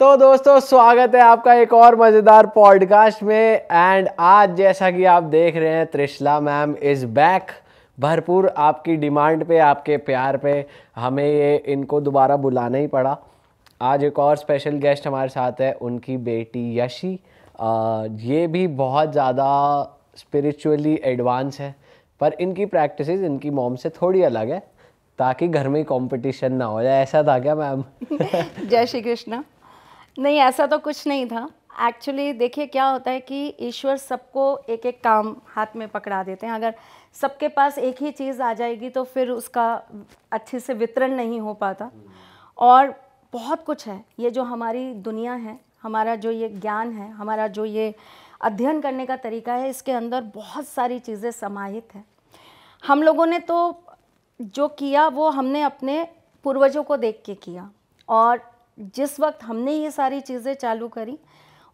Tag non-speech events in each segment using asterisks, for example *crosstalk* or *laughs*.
तो दोस्तों स्वागत है आपका एक और मज़ेदार पॉडकास्ट में एंड आज जैसा कि आप देख रहे हैं त्रिशला मैम इज़ बैक भरपूर आपकी डिमांड पे आपके प्यार पे हमें ये इनको दोबारा बुलाना ही पड़ा आज एक और स्पेशल गेस्ट हमारे साथ है उनकी बेटी यशी आ, ये भी बहुत ज़्यादा स्पिरिचुअली एडवांस है पर इनकी प्रैक्टिस इनकी मॉम से थोड़ी अलग है ताकि घर में कंपटीशन ना हो जाए ऐसा था क्या मैम *laughs* जय श्री कृष्णा नहीं ऐसा तो कुछ नहीं था एक्चुअली देखिए क्या होता है कि ईश्वर सबको एक एक काम हाथ में पकड़ा देते हैं अगर सबके पास एक ही चीज़ आ जाएगी तो फिर उसका अच्छे से वितरण नहीं हो पाता और बहुत कुछ है ये जो हमारी दुनिया है हमारा जो ये ज्ञान है हमारा जो ये अध्ययन करने का तरीका है इसके अंदर बहुत सारी चीज़ें समाहित हैं हम लोगों ने तो जो किया वो हमने अपने पूर्वजों को देख के किया और जिस वक्त हमने ये सारी चीज़ें चालू करी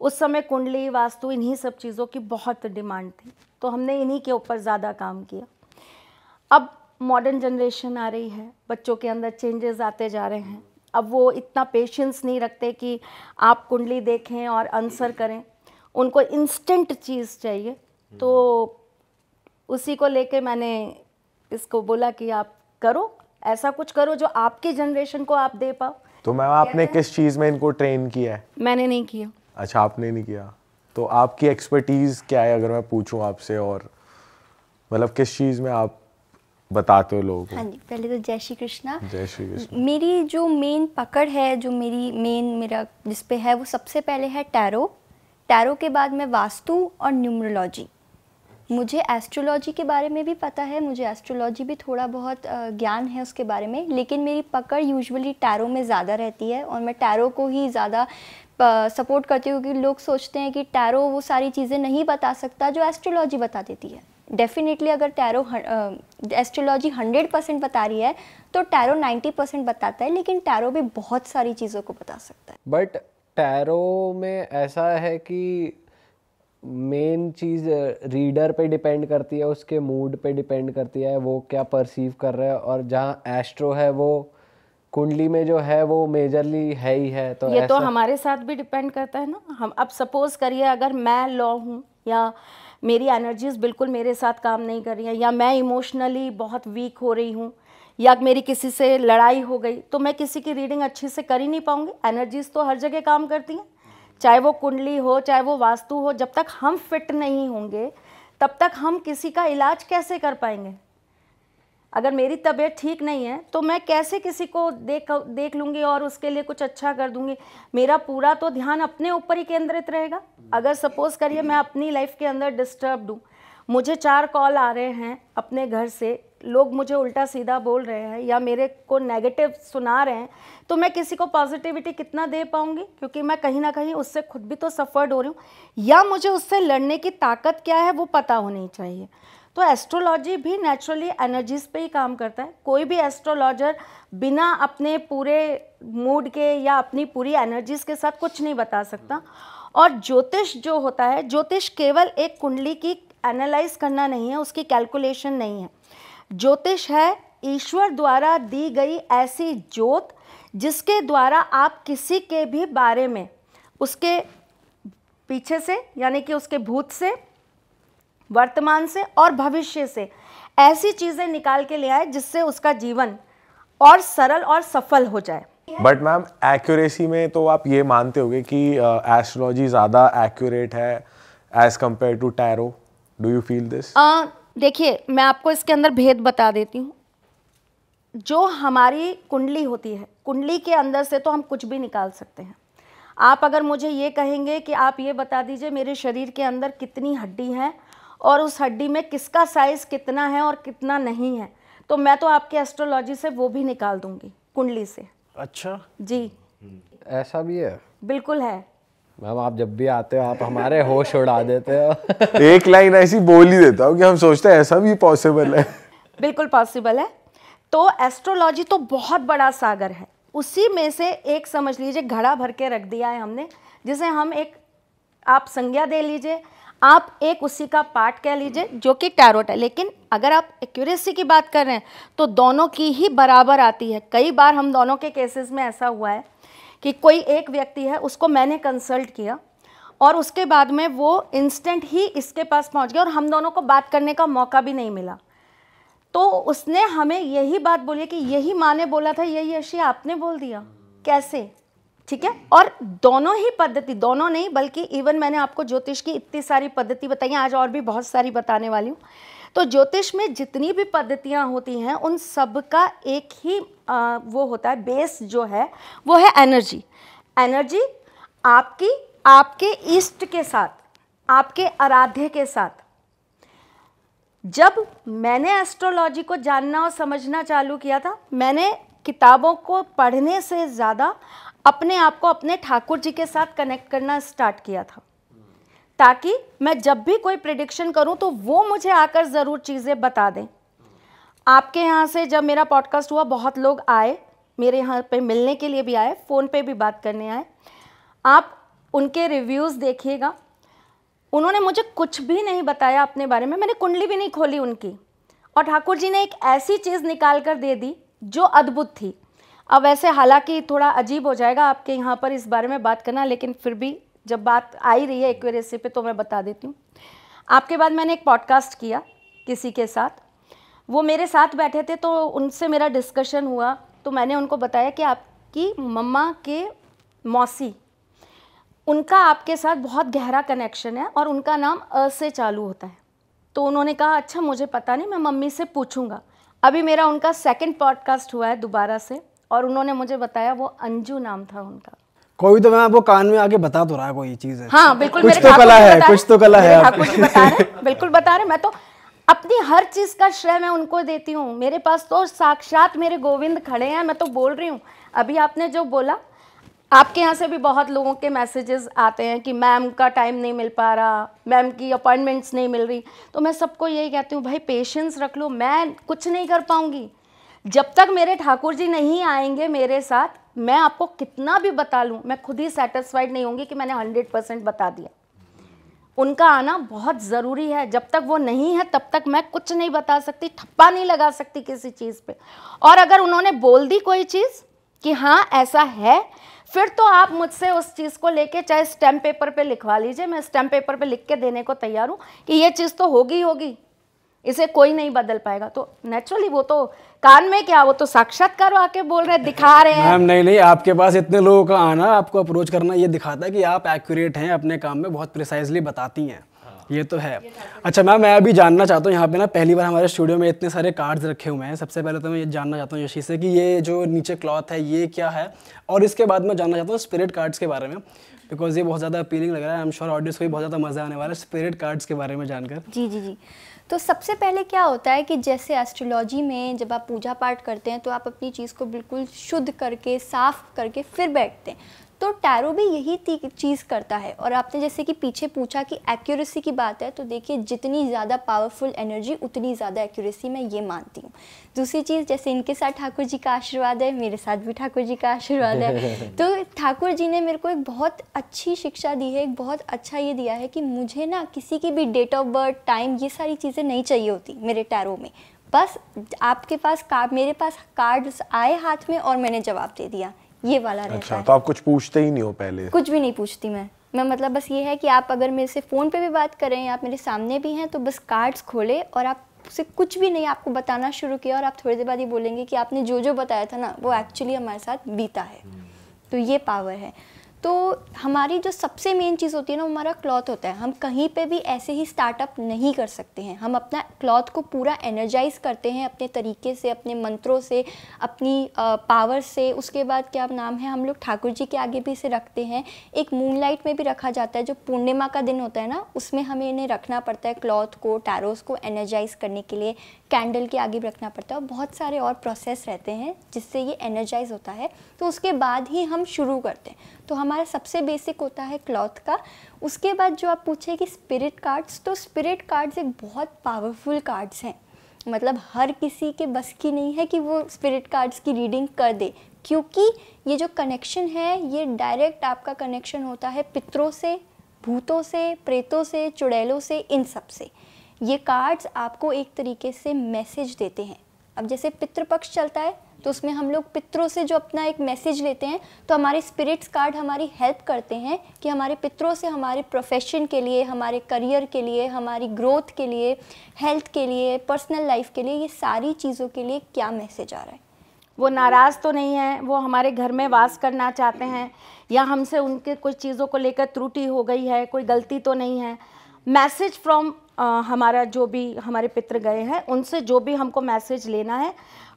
उस समय कुंडली वास्तु इन्हीं सब चीज़ों की बहुत डिमांड थी तो हमने इन्हीं के ऊपर ज़्यादा काम किया अब मॉडर्न जनरेशन आ रही है बच्चों के अंदर चेंजेस आते जा रहे हैं अब वो इतना पेशेंस नहीं रखते कि आप कुंडली देखें और आंसर करें उनको इंस्टेंट चीज़ चाहिए तो उसी को लेके मैंने इसको बोला कि आप करो ऐसा कुछ करो जो आपकी जनरेशन को आप दे पाओ तो मैम आपने किस चीज़ में इनको ट्रेन किया है मैंने नहीं किया अच्छा आपने नहीं किया तो आपकी एक्सपर्टीज़ क्या है अगर मैं पूछूं आपसे और मतलब किस चीज़ में आप बताते हो लोगों को हाँ जी पहले तो जय श्री कृष्णा जय श्री कृष्णा मेरी जो मेन पकड़ है जो मेरी मेन मेरा जिसपे है वो सबसे पहले है टैरो टैरो के बाद में वास्तु और न्यूमरोलॉजी मुझे एस्ट्रोलॉजी के बारे में भी पता है मुझे एस्ट्रोलॉजी भी थोड़ा बहुत ज्ञान है उसके बारे में लेकिन मेरी पकड़ यूजुअली टैरो में ज़्यादा रहती है और मैं टैरो को ही ज़्यादा सपोर्ट करती हूँ क्योंकि लोग सोचते हैं कि टैरो वो सारी चीज़ें नहीं बता सकता जो एस्ट्रोलॉजी बता देती है डेफिनेटली अगर टैरो एस्ट्रोलॉजी हंड्रेड परसेंट बता रही है तो टैरो नाइन्टी परसेंट बताता है लेकिन टैरो भी बहुत सारी चीज़ों को बता सकता है बट टैरो में ऐसा है कि मेन चीज़ रीडर पे डिपेंड करती है उसके मूड पे डिपेंड करती है वो क्या परसीव कर रहा है और जहाँ एस्ट्रो है वो कुंडली में जो है वो मेजरली है ही है तो ये तो हमारे साथ भी डिपेंड करता है ना हम अब सपोज करिए अगर मैं लॉ हूँ या मेरी एनर्जीज बिल्कुल मेरे साथ काम नहीं कर रही है या मैं इमोशनली बहुत वीक हो रही हूँ या मेरी किसी से लड़ाई हो गई तो मैं किसी की रीडिंग अच्छे से कर ही नहीं पाऊँगी एनर्जीज तो हर जगह काम करती हैं चाहे वो कुंडली हो चाहे वो वास्तु हो जब तक हम फिट नहीं होंगे तब तक हम किसी का इलाज कैसे कर पाएंगे अगर मेरी तबीयत ठीक नहीं है तो मैं कैसे किसी को देख देख लूँगी और उसके लिए कुछ अच्छा कर दूँगी मेरा पूरा तो ध्यान अपने ऊपर ही केंद्रित रहेगा अगर सपोज़ करिए मैं अपनी लाइफ के अंदर डिस्टर्ब हूँ मुझे चार कॉल आ रहे हैं अपने घर से लोग मुझे उल्टा सीधा बोल रहे हैं या मेरे को नेगेटिव सुना रहे हैं तो मैं किसी को पॉजिटिविटी कितना दे पाऊँगी क्योंकि मैं कहीं ना कहीं उससे खुद भी तो सफ़र्ड हो रही हूँ या मुझे उससे लड़ने की ताकत क्या है वो पता होनी चाहिए तो एस्ट्रोलॉजी भी नेचुरली एनर्जीज पे ही काम करता है कोई भी एस्ट्रोलॉजर बिना अपने पूरे मूड के या अपनी पूरी एनर्जीज के साथ कुछ नहीं बता सकता और ज्योतिष जो होता है ज्योतिष केवल एक कुंडली की एनालाइज करना नहीं है उसकी कैलकुलेशन नहीं है ज्योतिष है ईश्वर द्वारा दी गई ऐसी ज्योत जिसके द्वारा आप किसी के भी बारे में उसके पीछे से यानी कि उसके भूत से वर्तमान से और भविष्य से ऐसी चीज़ें निकाल के ले आए जिससे उसका जीवन और सरल और सफल हो जाए बट मैम एक्यूरेसी में तो आप ये मानते होंगे कि एस्ट्रोलॉजी ज़्यादा एक्यूरेट है as compare to tarot do you feel this देखिए मैं आपको इसके अंदर भेद बता देती हूँ जो हमारी कुंडली होती है कुंडली के अंदर से तो हम कुछ भी निकाल सकते हैं आप अगर मुझे ये कहेंगे कि आप ये बता दीजिए मेरे शरीर के अंदर कितनी हड्डी है और उस हड्डी में किसका साइज़ कितना है और कितना नहीं है तो मैं तो आपके एस्ट्रोलॉजी से वो भी निकाल दूंगी कुंडली से अच्छा जी ऐसा भी है बिल्कुल है मैम आप जब भी आते हो आप हमारे होश उड़ा देते हो *laughs* एक लाइन ऐसी बोल ही देता हूँ कि हम सोचते हैं ऐसा भी पॉसिबल है बिल्कुल पॉसिबल है तो एस्ट्रोलॉजी तो बहुत बड़ा सागर है उसी में से एक समझ लीजिए घड़ा भर के रख दिया है हमने जिसे हम एक आप संज्ञा दे लीजिए आप एक उसी का पार्ट कह लीजिए जो कि टैरोट है लेकिन अगर आप एक्यूरेसी की बात कर रहे हैं तो दोनों की ही बराबर आती है कई बार हम दोनों के केसेस में ऐसा हुआ है कि कोई एक व्यक्ति है उसको मैंने कंसल्ट किया और उसके बाद में वो इंस्टेंट ही इसके पास पहुंच गया और हम दोनों को बात करने का मौका भी नहीं मिला तो उसने हमें यही बात बोली कि यही माँ ने बोला था यही अशी आपने बोल दिया कैसे ठीक है और दोनों ही पद्धति दोनों नहीं बल्कि इवन मैंने आपको ज्योतिष की इतनी सारी पद्धति बताई आज और भी बहुत सारी बताने वाली हूँ तो ज्योतिष में जितनी भी पद्धतियाँ होती हैं उन सब का एक ही आ, वो होता है बेस जो है वो है एनर्जी एनर्जी आपकी आपके इष्ट के साथ आपके आराध्य के साथ जब मैंने एस्ट्रोलॉजी को जानना और समझना चालू किया था मैंने किताबों को पढ़ने से ज़्यादा अपने आप को अपने ठाकुर जी के साथ कनेक्ट करना स्टार्ट किया था ताकि मैं जब भी कोई प्रिडिक्शन करूं तो वो मुझे आकर ज़रूर चीज़ें बता दें आपके यहाँ से जब मेरा पॉडकास्ट हुआ बहुत लोग आए मेरे यहाँ पे मिलने के लिए भी आए फ़ोन पे भी बात करने आए आप उनके रिव्यूज़ देखिएगा उन्होंने मुझे कुछ भी नहीं बताया अपने बारे में मैंने कुंडली भी नहीं खोली उनकी और ठाकुर जी ने एक ऐसी चीज़ निकाल कर दे दी जो अद्भुत थी अब वैसे हालांकि थोड़ा अजीब हो जाएगा आपके यहाँ पर इस बारे में बात करना लेकिन फिर भी जब बात आई रही है एक्यूरेसी पे तो मैं बता देती हूँ आपके बाद मैंने एक पॉडकास्ट किया किसी के साथ वो मेरे साथ बैठे थे तो उनसे मेरा डिस्कशन हुआ तो मैंने उनको बताया कि आपकी मम्मा के मौसी उनका आपके साथ बहुत गहरा कनेक्शन है और उनका नाम अ से चालू होता है तो उन्होंने कहा अच्छा मुझे पता नहीं मैं मम्मी से पूछूंगा अभी मेरा उनका सेकंड पॉडकास्ट हुआ है दोबारा से और उन्होंने मुझे बताया वो अंजू नाम था उनका कोई तो मैं आपको कान में आके बता तो रहा है कोई चीज है हाँ बिल्कुल तो कुछ तो कला है कुछ तो कला है बता बिल्कुल बता रहे मैं तो अपनी हर चीज का श्रेय मैं उनको देती हूँ मेरे पास तो साक्षात मेरे गोविंद खड़े हैं मैं तो बोल रही हूँ अभी आपने जो बोला आपके यहाँ से भी बहुत लोगों के मैसेजेस आते हैं कि मैम का टाइम नहीं मिल पा रहा मैम की अपॉइंटमेंट्स नहीं मिल रही तो मैं सबको यही कहती हूँ भाई पेशेंस रख लो मैं कुछ नहीं कर पाऊंगी जब तक मेरे ठाकुर जी नहीं आएंगे मेरे साथ मैं आपको कितना भी बता लूँ मैं खुद ही सेटिस्फाइड नहीं होंगी कि मैंने हंड्रेड परसेंट बता दिया उनका आना बहुत ज़रूरी है जब तक वो नहीं है तब तक मैं कुछ नहीं बता सकती ठप्पा नहीं लगा सकती किसी चीज़ पे और अगर उन्होंने बोल दी कोई चीज़ कि हाँ ऐसा है फिर तो आप मुझसे उस चीज़ को लेके चाहे स्टैम्प पेपर पे लिखवा लीजिए मैं स्टैम्प पेपर पे लिख के देने को तैयार हूँ कि ये चीज़ तो होगी होगी इसे कोई नहीं बदल पाएगा तो नेचुरली वो तो कान में क्या वो तो साक्षात्कार आके बोल रहे दिखा रहे हैं मैम नहीं नहीं आपके पास इतने लोगों का आना आपको अप्रोच करना ये दिखाता है कि आप एक्यूरेट हैं अपने काम में बहुत प्रिसाइजली बताती हैं हाँ। ये तो है अच्छा मैम मैं अभी जानना चाहता हूँ यहाँ पे ना पहली बार हमारे स्टूडियो में इतने सारे कार्ड्स रखे हुए हैं सबसे पहले तो मैं ये जानना चाहता हूँ यशी से कि ये जो नीचे क्लॉथ है ये क्या है और इसके बाद मैं जानना चाहता हूँ स्पिरिट कार्ड्स के बारे में बिकॉज ये बहुत ज़्यादा अपीलिंग लग रहा है आई एम श्योर ऑडियंस को भी बहुत ज़्यादा मज़ा आने वाला है स्पिरिट कार्ड्स के बारे में जानकर जी जी जी तो सबसे पहले क्या होता है कि जैसे एस्ट्रोलॉजी में जब आप पूजा पाठ करते हैं तो आप अपनी चीज़ को बिल्कुल शुद्ध करके साफ करके फिर बैठते हैं तो टैरो भी यही चीज़ करता है और आपने जैसे कि पीछे पूछा कि एक्यूरेसी की बात है तो देखिए जितनी ज़्यादा पावरफुल एनर्जी उतनी ज़्यादा एक्यूरेसी मैं ये मानती हूँ दूसरी चीज़ जैसे इनके साथ ठाकुर जी का आशीर्वाद है मेरे साथ भी ठाकुर जी का आशीर्वाद है *laughs* तो ठाकुर जी ने मेरे को एक बहुत अच्छी शिक्षा दी है एक बहुत अच्छा ये दिया है कि मुझे ना किसी की भी डेट ऑफ बर्थ टाइम ये सारी चीज़ें नहीं चाहिए होती मेरे टैरो में बस आपके पास कार्ड मेरे पास कार्ड्स आए हाथ में और मैंने जवाब दे दिया ये वाला रहता अच्छा, है तो आप कुछ पूछते ही नहीं हो पहले कुछ भी नहीं पूछती मैं मैं मतलब बस ये है कि आप अगर मेरे से फ़ोन पे भी बात करें या आप मेरे सामने भी हैं तो बस कार्ड्स खोले और आप से कुछ भी नहीं आपको बताना शुरू किया और आप थोड़ी देर बाद ही बोलेंगे कि आपने जो जो बताया था ना वो एक्चुअली हमारे साथ बीता है हम्म। तो ये पावर है तो हमारी जो सबसे मेन चीज़ होती है ना हमारा क्लॉथ होता है हम कहीं पे भी ऐसे ही स्टार्टअप नहीं कर सकते हैं हम अपना क्लॉथ को पूरा एनर्जाइज करते हैं अपने तरीके से अपने मंत्रों से अपनी पावर से उसके बाद क्या नाम है हम लोग ठाकुर जी के आगे भी इसे रखते हैं एक मूनलाइट में भी रखा जाता है जो पूर्णिमा का दिन होता है ना उसमें हमें इन्हें रखना पड़ता है क्लॉथ को टैरोस को एनर्जाइज करने के लिए कैंडल के आगे रखना पड़ता है और बहुत सारे और प्रोसेस रहते हैं जिससे ये एनर्जाइज होता है तो उसके बाद ही हम शुरू करते हैं तो हमारा सबसे बेसिक होता है क्लॉथ का उसके बाद जो आप पूछे कि स्पिरिट कार्ड्स तो स्पिरिट कार्ड्स एक बहुत पावरफुल कार्ड्स हैं मतलब हर किसी के बस की नहीं है कि वो स्पिरिट कार्ड्स की रीडिंग कर दे क्योंकि ये जो कनेक्शन है ये डायरेक्ट आपका कनेक्शन होता है पितरों से भूतों से प्रेतों से चुड़ैलों से इन सब से ये कार्ड्स आपको एक तरीके से मैसेज देते हैं अब जैसे पितृपक्ष चलता है तो उसमें हम लोग पितरों से जो अपना एक मैसेज लेते हैं तो हमारे स्पिरिट्स कार्ड हमारी हेल्प करते हैं कि हमारे पितरों से हमारे प्रोफेशन के लिए हमारे करियर के लिए हमारी ग्रोथ के लिए हेल्थ के लिए पर्सनल लाइफ के लिए ये सारी चीज़ों के लिए क्या मैसेज आ रहा है वो नाराज़ तो नहीं है वो हमारे घर में वास करना चाहते हैं या हमसे उनके कुछ चीज़ों को लेकर त्रुटि हो गई है कोई गलती तो नहीं है मैसेज फ्रॉम हमारा जो भी हमारे पितृ गए हैं उनसे जो भी हमको मैसेज लेना है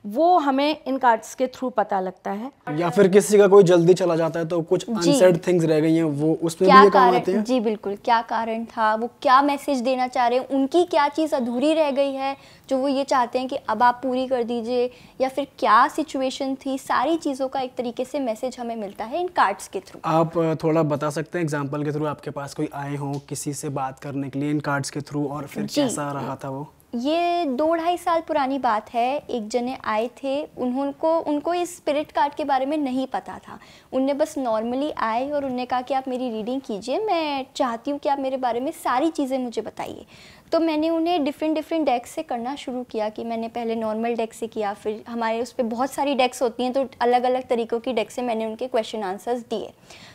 वो हमें इन कार्ड्स के थ्रू पता लगता है या फिर किसी का कोई जल्दी चला जाता है तो कुछ अनसेड थिंग्स रह गई हैं वो उसमें भी काम आते हैं जी बिल्कुल क्या कारण था वो क्या मैसेज देना चाह रहे हैं उनकी क्या चीज़ अधूरी रह गई है जो वो ये चाहते हैं कि अब आप पूरी कर दीजिए या फिर क्या सिचुएशन थी सारी चीज़ों का एक तरीके से मैसेज हमें मिलता है इन कार्ड्स के थ्रू आप थोड़ा बता सकते हैं एग्जाम्पल के थ्रू आपके पास कोई आए हों किसी से बात करने के लिए इन कार्ड्स के थ्रू और फिर कैसा रहा था वो ये दो ढाई साल पुरानी बात है एक जने आए थे उन्होंने उनको इस स्पिरिट कार्ड के बारे में नहीं पता था उनने बस नॉर्मली आए और उनने कहा कि आप मेरी रीडिंग कीजिए मैं चाहती हूँ कि आप मेरे बारे में सारी चीज़ें मुझे बताइए तो मैंने उन्हें डिफरेंट डिफरेंट डेस्क से करना शुरू किया कि मैंने पहले नॉर्मल डेक से किया फिर हमारे उस पर बहुत सारी डेक्स होती हैं तो अलग अलग तरीक़ों की डेक से मैंने उनके क्वेश्चन आंसर्स दिए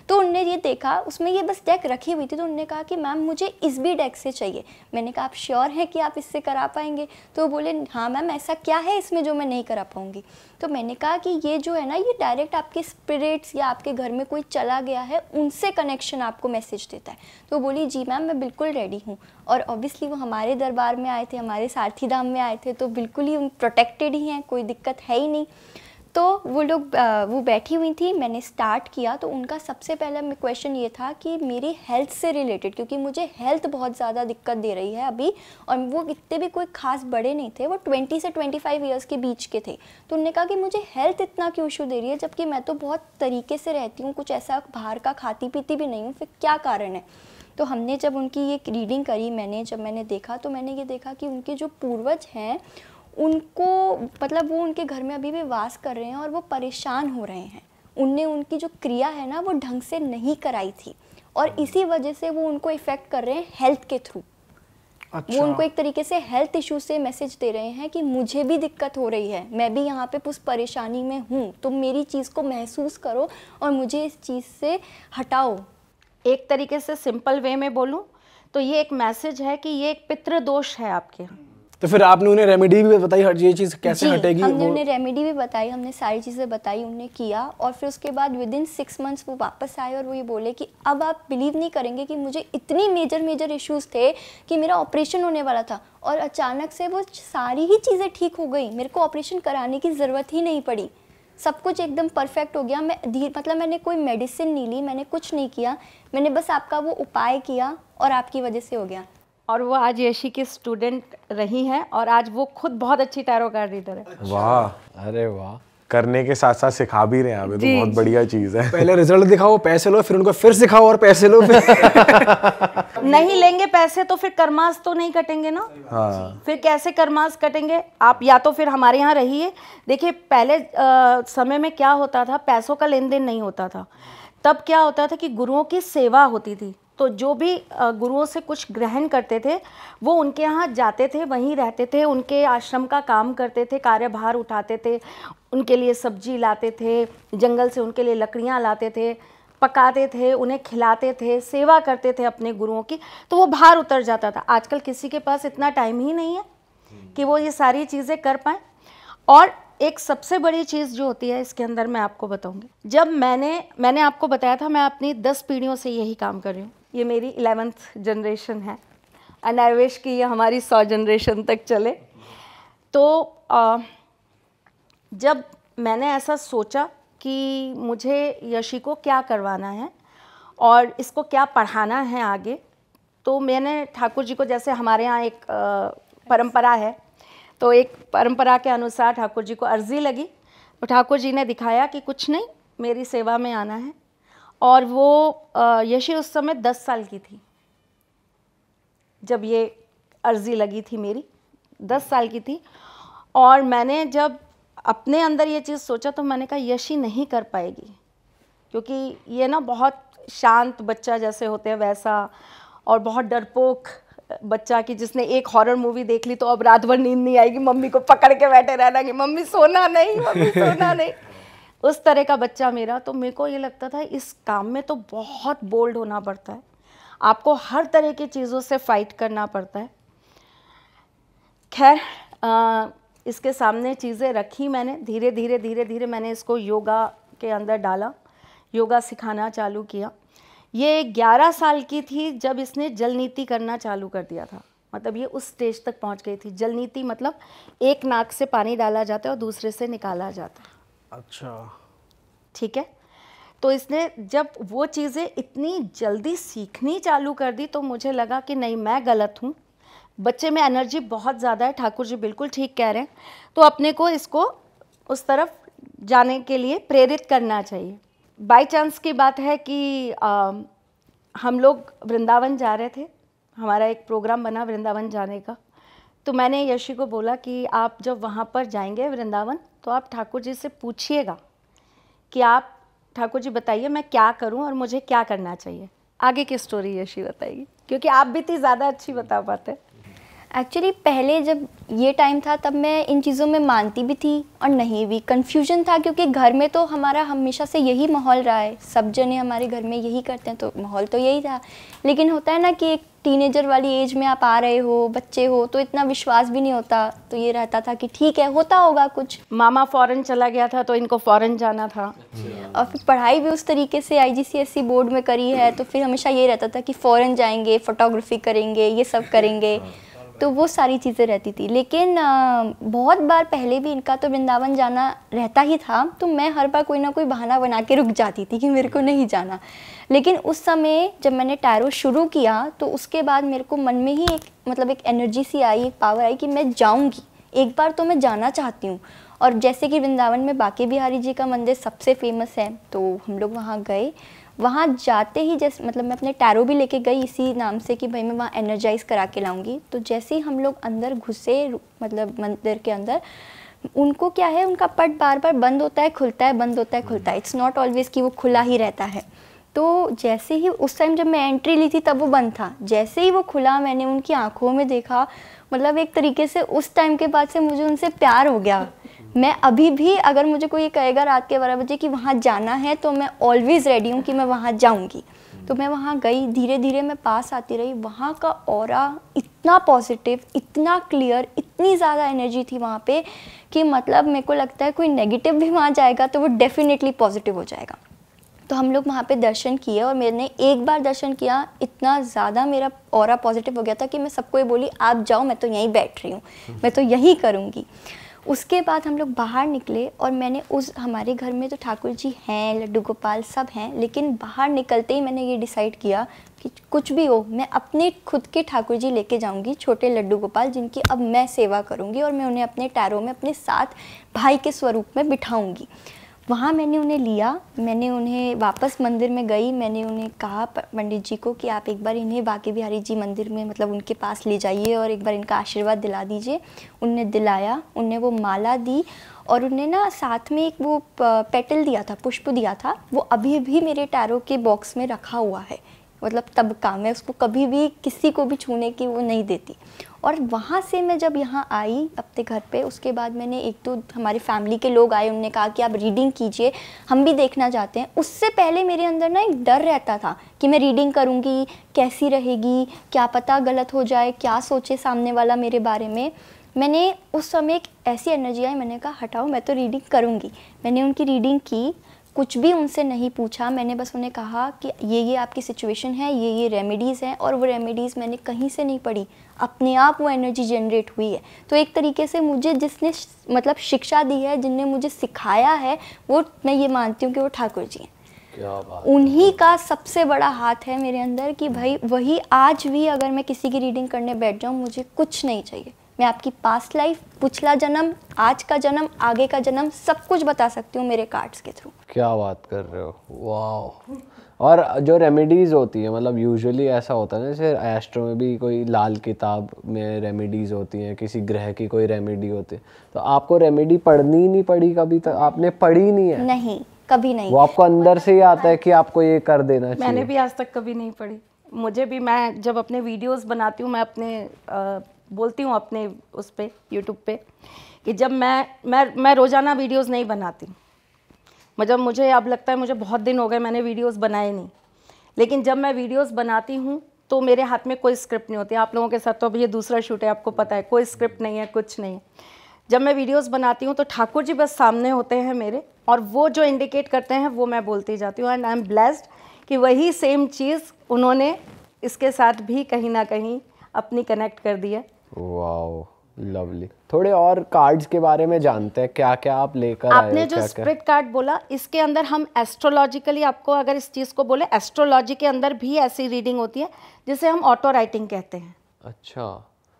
तो उनने ये देखा उसमें ये बस डेक रखी हुई थी तो उनने कहा कि मैम मुझे इस भी डेक से चाहिए मैंने कहा आप श्योर हैं कि आप इससे करा पाएंगे तो बोले हाँ मैम ऐसा क्या है इसमें जो मैं नहीं करा पाऊँगी तो मैंने कहा कि ये जो है ना ये डायरेक्ट आपके स्पिरिट्स या आपके घर में कोई चला गया है उनसे कनेक्शन आपको मैसेज देता है तो बोली जी मैम मैं बिल्कुल रेडी हूँ और ऑब्वियसली वो हमारे दरबार में आए थे हमारे सारथी धाम में आए थे तो बिल्कुल ही उन प्रोटेक्टेड ही हैं कोई दिक्कत है ही नहीं तो वो लोग वो बैठी हुई थी मैंने स्टार्ट किया तो उनका सबसे पहला क्वेश्चन ये था कि मेरी हेल्थ से रिलेटेड क्योंकि मुझे हेल्थ बहुत ज़्यादा दिक्कत दे रही है अभी और वो इतने भी कोई खास बड़े नहीं थे वो ट्वेंटी से ट्वेंटी फाइव ईयर्स के बीच के थे तो उनने कहा कि मुझे हेल्थ इतना क्यों इशू दे रही है जबकि मैं तो बहुत तरीके से रहती हूँ कुछ ऐसा बाहर का खाती पीती भी नहीं हूँ फिर क्या कारण है तो हमने जब उनकी ये रीडिंग करी मैंने जब मैंने देखा तो मैंने ये देखा कि उनके जो पूर्वज हैं उनको मतलब वो उनके घर में अभी भी वास कर रहे हैं और वो परेशान हो रहे हैं उनने उनकी जो क्रिया है ना वो ढंग से नहीं कराई थी और हम्म। इसी वजह से वो उनको इफ़ेक्ट कर रहे हैं हेल्थ के थ्रू अच्छा। वो उनको एक तरीके से हेल्थ इशू से मैसेज दे रहे हैं कि मुझे भी दिक्कत हो रही है मैं भी यहाँ पे उस परेशानी में हूँ तुम तो मेरी चीज़ को महसूस करो और मुझे इस चीज़ से हटाओ एक तरीके से सिंपल वे में बोलूँ तो ये एक मैसेज है कि ये एक पितृदोष है आपके तो फिर आपने उन्हें रेमेडी भी बताई हर चीज़ कैसे हटेगी हमने उन्हें रेमेडी भी बताई हमने सारी चीज़ें बताई उन्हें किया और फिर उसके बाद विद इन सिक्स मंथ्स वो वापस आए और वो ये बोले कि अब आप बिलीव नहीं करेंगे कि मुझे इतनी मेजर मेजर इश्यूज़ थे कि मेरा ऑपरेशन होने वाला था और अचानक से वो सारी ही चीज़ें ठीक हो गई मेरे को ऑपरेशन कराने की ज़रूरत ही नहीं पड़ी सब कुछ एकदम परफेक्ट हो गया मैं धीर मतलब मैंने कोई मेडिसिन नहीं ली मैंने कुछ नहीं किया मैंने बस आपका वो उपाय किया और आपकी वजह से हो गया और वो आज यशी की स्टूडेंट रही हैं और आज वो खुद बहुत अच्छी टैरोकार रीडर है अच्छा। वाह अरे वाह करने के साथ साथ सिखा भी रहे हैं अभी तो बहुत बढ़िया चीज है पहले रिजल्ट दिखाओ पैसे लो फिर उनको फिर सिखाओ और पैसे लो फिर *laughs* नहीं लेंगे पैसे तो फिर कर्मास तो नहीं कटेंगे ना हाँ। फिर कैसे कर्मास कटेंगे आप या तो फिर हमारे यहाँ रहिए देखिए पहले आ, समय में क्या होता था पैसों का लेन देन नहीं होता था तब क्या होता था कि गुरुओं की सेवा होती थी तो जो भी गुरुओं से कुछ ग्रहण करते थे वो उनके यहाँ जाते थे वहीं रहते थे उनके आश्रम का काम करते थे कार्यभार उठाते थे उनके लिए सब्जी लाते थे जंगल से उनके लिए लकड़ियाँ लाते थे पकाते थे उन्हें खिलाते थे सेवा करते थे अपने गुरुओं की तो वो भार उतर जाता था आजकल किसी के पास इतना टाइम ही नहीं है कि वो ये सारी चीज़ें कर पाएँ और एक सबसे बड़ी चीज़ जो होती है इसके अंदर मैं आपको बताऊंगी जब मैंने मैंने आपको बताया था मैं अपनी दस पीढ़ियों से यही काम कर रही हूँ ये मेरी इलेवेंथ जनरेशन है एंड आई विश कि ये हमारी सौ जनरेशन तक चले तो आ, जब मैंने ऐसा सोचा कि मुझे यशी को क्या करवाना है और इसको क्या पढ़ाना है आगे तो मैंने ठाकुर जी को जैसे हमारे यहाँ एक आ, परंपरा है तो एक परंपरा के अनुसार ठाकुर जी को अर्जी लगी तो ठाकुर जी ने दिखाया कि कुछ नहीं मेरी सेवा में आना है और वो यशी उस समय दस साल की थी जब ये अर्जी लगी थी मेरी दस साल की थी और मैंने जब अपने अंदर ये चीज़ सोचा तो मैंने कहा यशी नहीं कर पाएगी क्योंकि ये ना बहुत शांत बच्चा जैसे होते हैं वैसा और बहुत डरपोक बच्चा कि जिसने एक हॉरर मूवी देख ली तो अब रात भर नींद नहीं आएगी मम्मी को पकड़ के बैठे रहना कि मम्मी सोना नहीं मम्मी सोना *laughs* नहीं उस तरह का बच्चा मेरा तो मेरे को ये लगता था इस काम में तो बहुत बोल्ड होना पड़ता है आपको हर तरह की चीज़ों से फाइट करना पड़ता है खैर इसके सामने चीज़ें रखी मैंने धीरे धीरे धीरे धीरे मैंने इसको योगा के अंदर डाला योगा सिखाना चालू किया ये 11 साल की थी जब इसने जल नीति करना चालू कर दिया था मतलब ये उस स्टेज तक पहुंच गई थी जल नीति मतलब एक नाक से पानी डाला जाता है और दूसरे से निकाला जाता है अच्छा ठीक है तो इसने जब वो चीज़ें इतनी जल्दी सीखनी चालू कर दी तो मुझे लगा कि नहीं मैं गलत हूँ बच्चे में एनर्जी बहुत ज़्यादा है ठाकुर जी बिल्कुल ठीक कह रहे हैं तो अपने को इसको उस तरफ जाने के लिए प्रेरित करना चाहिए बाई चांस की बात है कि आ, हम लोग वृंदावन जा रहे थे हमारा एक प्रोग्राम बना वृंदावन जाने का तो मैंने यशी को बोला कि आप जब वहाँ पर जाएंगे वृंदावन तो आप ठाकुर जी से पूछिएगा कि आप ठाकुर जी बताइए मैं क्या करूं और मुझे क्या करना चाहिए आगे की स्टोरी यशी बताएगी क्योंकि आप भी इतनी ज़्यादा अच्छी बता पाते हैं एक्चुअली पहले जब ये टाइम था तब मैं इन चीज़ों में मानती भी थी और नहीं भी कंफ्यूजन था क्योंकि घर में तो हमारा हमेशा से यही माहौल रहा है सब जने हमारे घर में यही करते हैं तो माहौल तो यही था लेकिन होता है ना कि एक टीनेजर वाली एज में आप आ रहे हो बच्चे हो तो इतना विश्वास भी नहीं होता तो ये रहता था कि ठीक है होता होगा कुछ मामा फ़ौरन चला गया था तो इनको फ़ौरन जाना था अच्छा। और फिर पढ़ाई भी उस तरीके से आई बोर्ड e में करी है तो फिर हमेशा ये रहता था कि फ़ौरन जाएंगे फ़ोटोग्राफी करेंगे ये सब करेंगे हाँ। तो वो सारी चीज़ें रहती थी लेकिन बहुत बार पहले भी इनका तो वृंदावन जाना रहता ही था तो मैं हर बार कोई ना कोई बहाना बना के रुक जाती थी कि मेरे को नहीं जाना लेकिन उस समय जब मैंने टैरो शुरू किया तो उसके बाद मेरे को मन में ही एक मतलब एक एनर्जी सी आई एक पावर आई कि मैं जाऊँगी एक बार तो मैं जाना चाहती हूँ और जैसे कि वृंदावन में बाकी बिहारी जी का मंदिर सबसे फेमस है तो हम लोग वहाँ गए वहाँ जाते ही जैसे मतलब मैं अपने टैरो भी लेके गई इसी नाम से कि भाई मैं वहाँ एनर्जाइज करा के लाऊंगी तो जैसे ही हम लोग अंदर घुसे मतलब मंदिर के अंदर उनको क्या है उनका पट बार बार बंद होता है खुलता है बंद होता है खुलता है इट्स नॉट ऑलवेज कि वो खुला ही रहता है तो जैसे ही उस टाइम जब मैं एंट्री ली थी तब वो बंद था जैसे ही वो खुला मैंने उनकी आंखों में देखा मतलब एक तरीके से उस टाइम के बाद से मुझे उनसे प्यार हो गया मैं अभी भी अगर मुझे कोई कहेगा रात के बारह बजे कि वहाँ जाना है तो मैं ऑलवेज़ रेडी हूँ कि मैं वहाँ जाऊँगी तो मैं वहाँ गई धीरे धीरे मैं पास आती रही वहाँ का और इतना पॉजिटिव इतना क्लियर इतनी ज़्यादा एनर्जी थी वहाँ पे कि मतलब मेरे को लगता है कोई नेगेटिव भी वहाँ जाएगा तो वो डेफिनेटली पॉजिटिव हो जाएगा तो हम लोग वहाँ पे दर्शन किए और मैंने एक बार दर्शन किया इतना ज़्यादा मेरा और पॉजिटिव हो गया था कि मैं सबको ये बोली आप जाओ मैं तो यहीं बैठ रही हूँ मैं तो यहीं करूँगी उसके बाद हम लोग बाहर निकले और मैंने उस हमारे घर में तो ठाकुर जी हैं लड्डू गोपाल सब हैं लेकिन बाहर निकलते ही मैंने ये डिसाइड किया कि कुछ भी हो मैं अपने खुद के ठाकुर जी लेके जाऊंगी छोटे लड्डू गोपाल जिनकी अब मैं सेवा करूंगी और मैं उन्हें अपने टैरों में अपने साथ भाई के स्वरूप में बिठाऊंगी वहाँ मैंने उन्हें लिया मैंने उन्हें वापस मंदिर में गई मैंने उन्हें कहा पंडित जी को कि आप एक बार इन्हें बाके बिहारी जी मंदिर में मतलब उनके पास ले जाइए और एक बार इनका आशीर्वाद दिला दीजिए उनने दिलाया उनने वो माला दी और उन्हें ना साथ में एक वो पेटल दिया था पुष्प दिया था वो अभी भी मेरे टैरों के बॉक्स में रखा हुआ है मतलब तबका मैं उसको कभी भी किसी को भी छूने की वो नहीं देती और वहाँ से मैं जब यहाँ आई अपने घर पे उसके बाद मैंने एक तो हमारी फैमिली के लोग आए उन्होंने कहा कि आप रीडिंग कीजिए हम भी देखना चाहते हैं उससे पहले मेरे अंदर ना एक डर रहता था कि मैं रीडिंग करूँगी कैसी रहेगी क्या पता गलत हो जाए क्या सोचे सामने वाला मेरे बारे में मैंने उस समय एक ऐसी एनर्जी आई मैंने कहा हटाओ मैं तो रीडिंग करूँगी मैंने उनकी रीडिंग की कुछ भी उनसे नहीं पूछा मैंने बस उन्हें कहा कि ये ये आपकी सिचुएशन है ये ये रेमेडीज़ हैं और वो रेमेडीज़ मैंने कहीं से नहीं पढ़ी अपने आप वो एनर्जी जनरेट हुई है तो एक तरीके से मुझे जिसने मतलब शिक्षा दी है जिनने मुझे सिखाया है वो मैं ये मानती हूँ कि वो ठाकुर जी हैं उन्हीं का सबसे बड़ा हाथ है मेरे अंदर कि हम्म। भाई वही आज भी अगर मैं किसी की रीडिंग करने बैठ जाऊँ मुझे कुछ नहीं चाहिए मैं आपकी पास्ट लाइफ पिछला जन्म आज का जन्म आगे का जन्म सब कुछ बता सकती हूँ मेरे कार्ड्स के थ्रू क्या बात कर रहे हो वाह और जो रेमेडीज़ होती है मतलब यूजुअली ऐसा होता है ना जैसे एस्ट्रो में भी कोई लाल किताब में रेमेडीज़ होती हैं किसी ग्रह की कोई रेमेडी होती है तो आपको रेमेडी पढ़नी नहीं पड़ी कभी तक आपने पढ़ी नहीं है नहीं कभी नहीं वो आपको अंदर से ही आता है कि आपको ये कर देना चाहिए मैंने भी आज तक कभी नहीं पढ़ी मुझे भी मैं जब अपने वीडियोस बनाती हूँ मैं अपने बोलती हूँ अपने उस पर यूट्यूब पे कि जब मैं मैं मैं रोज़ाना वीडियोस नहीं बनाती मतलब मुझे अब लगता है मुझे बहुत दिन हो गए मैंने वीडियोस बनाए नहीं लेकिन जब मैं वीडियोस बनाती हूँ तो मेरे हाथ में कोई स्क्रिप्ट नहीं होती आप लोगों के साथ तो अब ये दूसरा शूट है आपको पता है कोई स्क्रिप्ट नहीं है कुछ नहीं है जब मैं वीडियोस बनाती हूँ तो ठाकुर जी बस सामने होते हैं मेरे और वो जो इंडिकेट करते हैं वो मैं बोलती जाती हूँ एंड आई एम ब्लेस्ड कि वही सेम चीज़ उन्होंने इसके साथ भी कहीं ना कहीं अपनी कनेक्ट कर दी है वाओ लवली थोड़े और कार्ड्स के बारे में जानते हैं क्या क्या आप लेकर आए आपने जो स्प्रिट कार्ड बोला इसके अंदर हम एस्ट्रोलॉजिकली आपको अगर इस चीज़ को बोले एस्ट्रोलॉजी के अंदर भी ऐसी रीडिंग होती है जिसे हम ऑटो राइटिंग कहते हैं अच्छा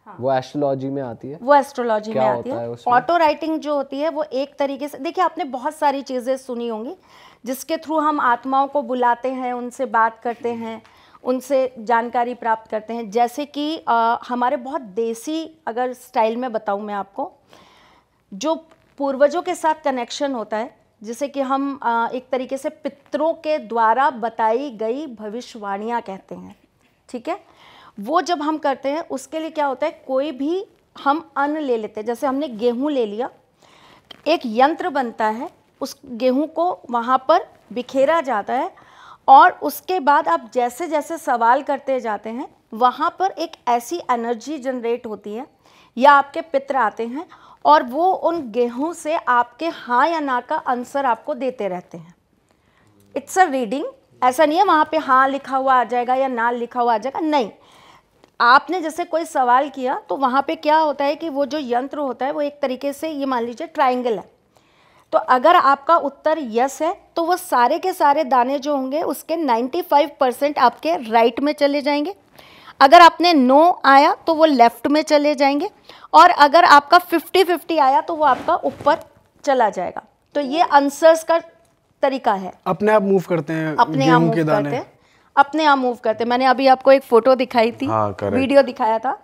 हाँ। वो एस्ट्रोलॉजी में आती है वो एस्ट्रोलॉजी में आती है ऑटो राइटिंग जो होती है वो एक तरीके से देखिए आपने बहुत सारी चीज़ें सुनी होंगी जिसके थ्रू हम आत्माओं को बुलाते हैं उनसे बात करते हैं उनसे जानकारी प्राप्त करते हैं जैसे कि आ, हमारे बहुत देसी अगर स्टाइल में बताऊँ मैं आपको जो पूर्वजों के साथ कनेक्शन होता है जिसे कि हम आ, एक तरीके से पितरों के द्वारा बताई गई भविष्यवाणियाँ कहते हैं ठीक है वो जब हम करते हैं उसके लिए क्या होता है कोई भी हम अन्न ले लेते हैं जैसे हमने गेहूँ ले लिया एक यंत्र बनता है उस गेहूँ को वहाँ पर बिखेरा जाता है और उसके बाद आप जैसे जैसे सवाल करते जाते हैं वहाँ पर एक ऐसी एनर्जी जनरेट होती है या आपके पित्र आते हैं और वो उन गेहूं से आपके हाँ या ना का आंसर आपको देते रहते हैं इट्स अ रीडिंग ऐसा नहीं है वहाँ पे हाँ लिखा हुआ आ जाएगा या ना लिखा हुआ आ जाएगा नहीं आपने जैसे कोई सवाल किया तो वहाँ पे क्या होता है कि वो जो यंत्र होता है वो एक तरीके से ये मान लीजिए ट्राइंगल है तो अगर आपका उत्तर यस है तो वो सारे के सारे दाने जो होंगे उसके 95 परसेंट आपके राइट में चले जाएंगे अगर आपने नो आया तो वो लेफ्ट में चले जाएंगे और अगर आपका 50-50 आया तो वो आपका ऊपर चला जाएगा तो ये आंसर्स का तरीका है अपने आप मूव करते हैं अपने आप मूव करते हैं अपने आप मूव करते हैं मैंने अभी आपको एक फ़ोटो दिखाई थी हाँ, वीडियो दिखाया था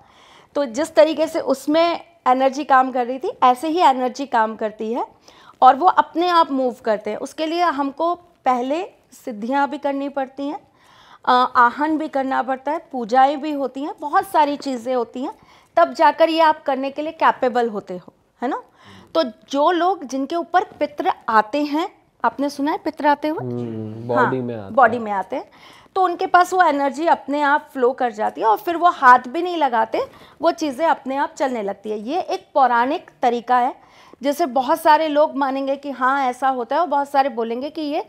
तो जिस तरीके से उसमें एनर्जी काम कर रही थी ऐसे ही एनर्जी काम करती है और वो अपने आप मूव करते हैं उसके लिए हमको पहले सिद्धियाँ भी करनी पड़ती हैं आहन भी करना पड़ता है पूजाएं भी होती हैं बहुत सारी चीज़ें होती हैं तब जाकर ये आप करने के लिए कैपेबल होते हो है ना तो जो लोग जिनके ऊपर पित्र आते हैं आपने सुना है पित्र आते हुए बॉडी हम्म, हाँ, में बॉडी में आते हैं तो उनके पास वो एनर्जी अपने आप फ्लो कर जाती है और फिर वो हाथ भी नहीं लगाते वो चीज़ें अपने आप चलने लगती है ये एक पौराणिक तरीका है जैसे बहुत सारे लोग मानेंगे कि हाँ ऐसा होता है और बहुत सारे बोलेंगे कि ये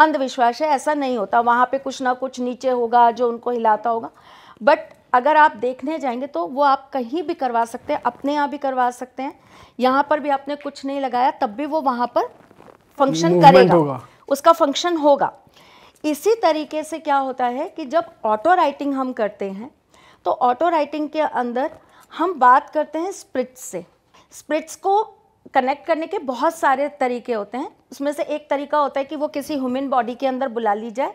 अंधविश्वास है ऐसा नहीं होता वहाँ पे कुछ ना कुछ नीचे होगा जो उनको हिलाता होगा बट अगर आप देखने जाएंगे तो वो आप कहीं भी करवा सकते हैं अपने यहाँ भी करवा सकते हैं यहाँ पर भी आपने कुछ नहीं लगाया तब भी वो वहाँ पर फंक्शन करेगा उसका फंक्शन होगा इसी तरीके से क्या होता है कि जब ऑटो राइटिंग हम करते हैं तो ऑटो राइटिंग के अंदर हम बात करते हैं स्प्रिट्स से स्प्रिट्स को कनेक्ट करने के बहुत सारे तरीके होते हैं उसमें से एक तरीका होता है कि वो किसी ह्यूमन बॉडी के अंदर बुला ली जाए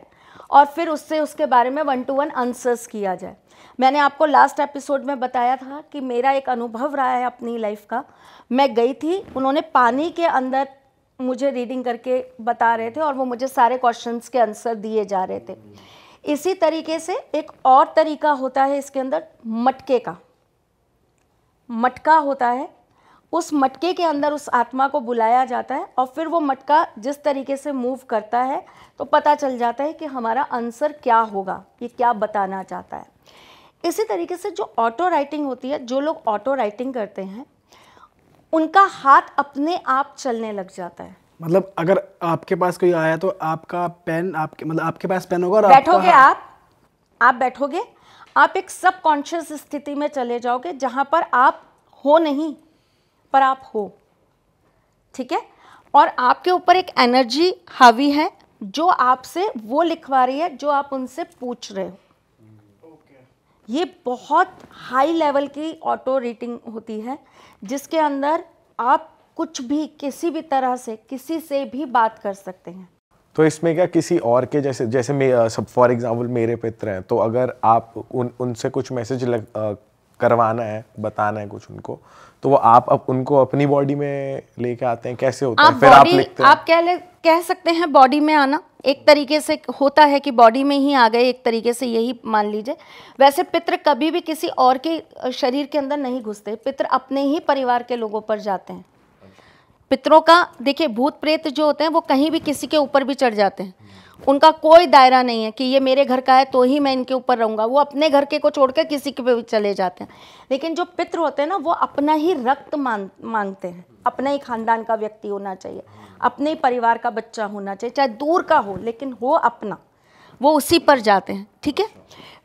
और फिर उससे उसके बारे में वन टू वन आंसर्स किया जाए मैंने आपको लास्ट एपिसोड में बताया था कि मेरा एक अनुभव रहा है अपनी लाइफ का मैं गई थी उन्होंने पानी के अंदर मुझे रीडिंग करके बता रहे थे और वो मुझे सारे क्वेश्चंस के आंसर दिए जा रहे थे इसी तरीके से एक और तरीका होता है इसके अंदर मटके का मटका होता है उस मटके के अंदर उस आत्मा को बुलाया जाता है और फिर वो मटका जिस तरीके से मूव करता है तो पता चल जाता है कि हमारा आंसर क्या होगा ये क्या बताना चाहता है इसी तरीके से जो ऑटो राइटिंग होती है जो लोग ऑटो राइटिंग करते हैं उनका हाथ अपने आप चलने लग जाता है मतलब अगर आपके पास कोई आया तो आपका पेन आपके मतलब आपके पास पेन होगा बैठोगे आप आप बैठोगे आप एक सब कॉन्शियस स्थिति में चले जाओगे जहाँ पर आप हो नहीं पर आप हो ठीक है और आपके ऊपर एक एनर्जी हावी है जो आपसे वो लिखवा रही है जो आप उनसे पूछ रहे हो ये बहुत हाई लेवल की ऑटो रीडिंग होती है जिसके अंदर आप कुछ भी किसी भी तरह से किसी से भी बात कर सकते हैं तो इसमें क्या किसी और के जैसे जैसे फॉर एग्जांपल मेरे पित्र हैं तो अगर आप उन उनसे कुछ मैसेज लग, आ, करवाना है बताना है कुछ उनको तो वो आप अब उनको अपनी बॉडी में लेके आते हैं कैसे होता आप है फिर आप लिखते हैं आप कह ले कह सकते हैं बॉडी में आना एक तरीके से होता है कि बॉडी में ही आ गए एक तरीके से यही मान लीजिए वैसे पित्र कभी भी किसी और के शरीर के अंदर नहीं घुसते पित्र अपने ही परिवार के लोगों पर जाते हैं पितरों का देखिए भूत प्रेत जो होते हैं वो कहीं भी किसी के ऊपर भी चढ़ जाते हैं उनका कोई दायरा नहीं है कि ये मेरे घर का है तो ही मैं इनके ऊपर रहूँगा वो अपने घर के को छोड़ कर किसी के पे भी चले जाते हैं लेकिन जो पितृ होते हैं ना वो अपना ही रक्त मांग मांगते हैं अपना ही खानदान का व्यक्ति होना चाहिए अपने ही परिवार का बच्चा होना चाहिए चाहे दूर का हो लेकिन हो अपना वो उसी पर जाते हैं ठीक है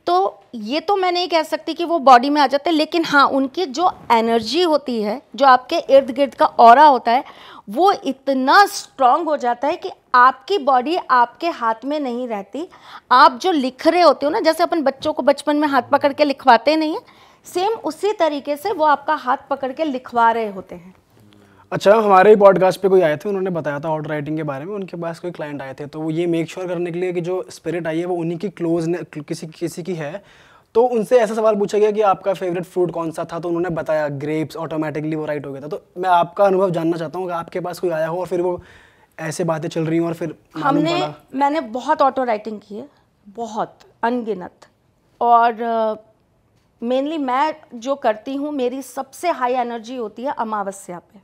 तो ये तो मैं नहीं कह सकती कि वो बॉडी में आ जाते लेकिन हाँ उनकी जो एनर्जी होती है जो आपके इर्द गिर्द का और होता है वो इतना स्ट्रांग हो जाता है कि आपकी बॉडी आपके हाथ में नहीं रहती आप जो लिख रहे होते हो ना जैसे अपन बच्चों को बचपन में हाथ पकड़ के लिखवाते नहीं है सेम उसी तरीके से वो आपका हाथ पकड़ के लिखवा रहे होते हैं अच्छा हमारे ही पॉडकास्ट पे कोई आए थे उन्होंने बताया था ऑर्डर राइटिंग के बारे में उनके पास कोई क्लाइंट आए थे तो वो ये मेक श्योर sure करने के लिए कि जो स्पिरिट आई है वो उन्हीं की क्लोज किसी किसी की है तो उनसे ऐसा सवाल पूछा गया कि आपका फेवरेट फ्रूट कौन सा था तो उन्होंने बताया ग्रेप्स ऑटोमेटिकली वो राइट हो गया था तो मैं आपका अनुभव जानना चाहता हूँ कि आपके पास कोई आया हो और फिर वो ऐसे बातें चल रही हूँ और फिर हमने मैंने बहुत ऑटो राइटिंग की है बहुत अनगिनत और मेनली uh, मैं जो करती हूँ मेरी सबसे हाई एनर्जी होती है अमावस्या पे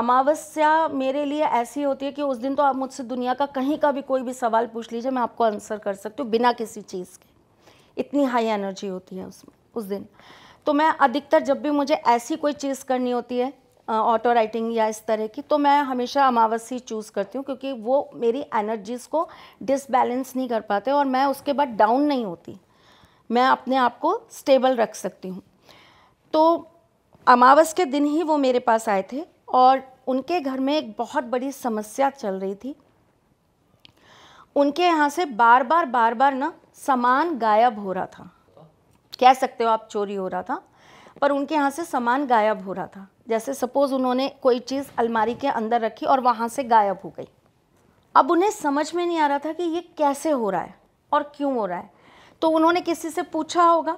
अमावस्या मेरे लिए ऐसी होती है कि उस दिन तो आप मुझसे दुनिया का कहीं का भी कोई भी सवाल पूछ लीजिए मैं आपको आंसर कर सकती हूँ बिना किसी चीज़ के इतनी हाई एनर्जी होती है उसमें उस दिन तो मैं अधिकतर जब भी मुझे ऐसी कोई चीज़ करनी होती है ऑटो राइटिंग या इस तरह की तो मैं हमेशा अमावस्या चूज़ करती हूँ क्योंकि वो मेरी एनर्जीज़ को डिसबैलेंस नहीं कर पाते और मैं उसके बाद डाउन नहीं होती मैं अपने आप को स्टेबल रख सकती हूँ तो अमावस के दिन ही वो मेरे पास आए थे और उनके घर में एक बहुत बड़ी समस्या चल रही थी उनके यहाँ से बार बार बार बार ना सामान गायब हो रहा था कह सकते हो आप चोरी हो रहा था पर उनके यहाँ से सामान गायब हो रहा था जैसे सपोज़ उन्होंने कोई चीज़ अलमारी के अंदर रखी और वहाँ से गायब हो गई अब उन्हें समझ में नहीं आ रहा था कि ये कैसे हो रहा है और क्यों हो रहा है तो उन्होंने किसी से पूछा होगा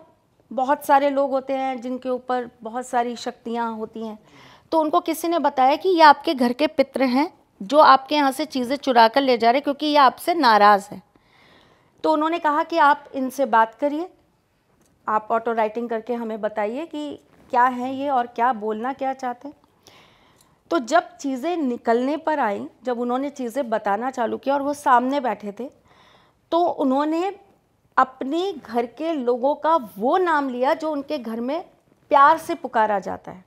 बहुत सारे लोग होते हैं जिनके ऊपर बहुत सारी शक्तियाँ होती हैं तो उनको किसी ने बताया कि ये आपके घर के पित्र हैं जो आपके यहाँ से चीज़ें चुरा कर ले जा रहे क्योंकि ये आपसे नाराज़ है तो उन्होंने कहा कि आप इनसे बात करिए आप ऑटो राइटिंग करके हमें बताइए कि क्या है ये और क्या बोलना क्या चाहते हैं तो जब चीज़ें निकलने पर आई जब उन्होंने चीज़ें बताना चालू किया और वो सामने बैठे थे तो उन्होंने अपने घर के लोगों का वो नाम लिया जो उनके घर में प्यार से पुकारा जाता है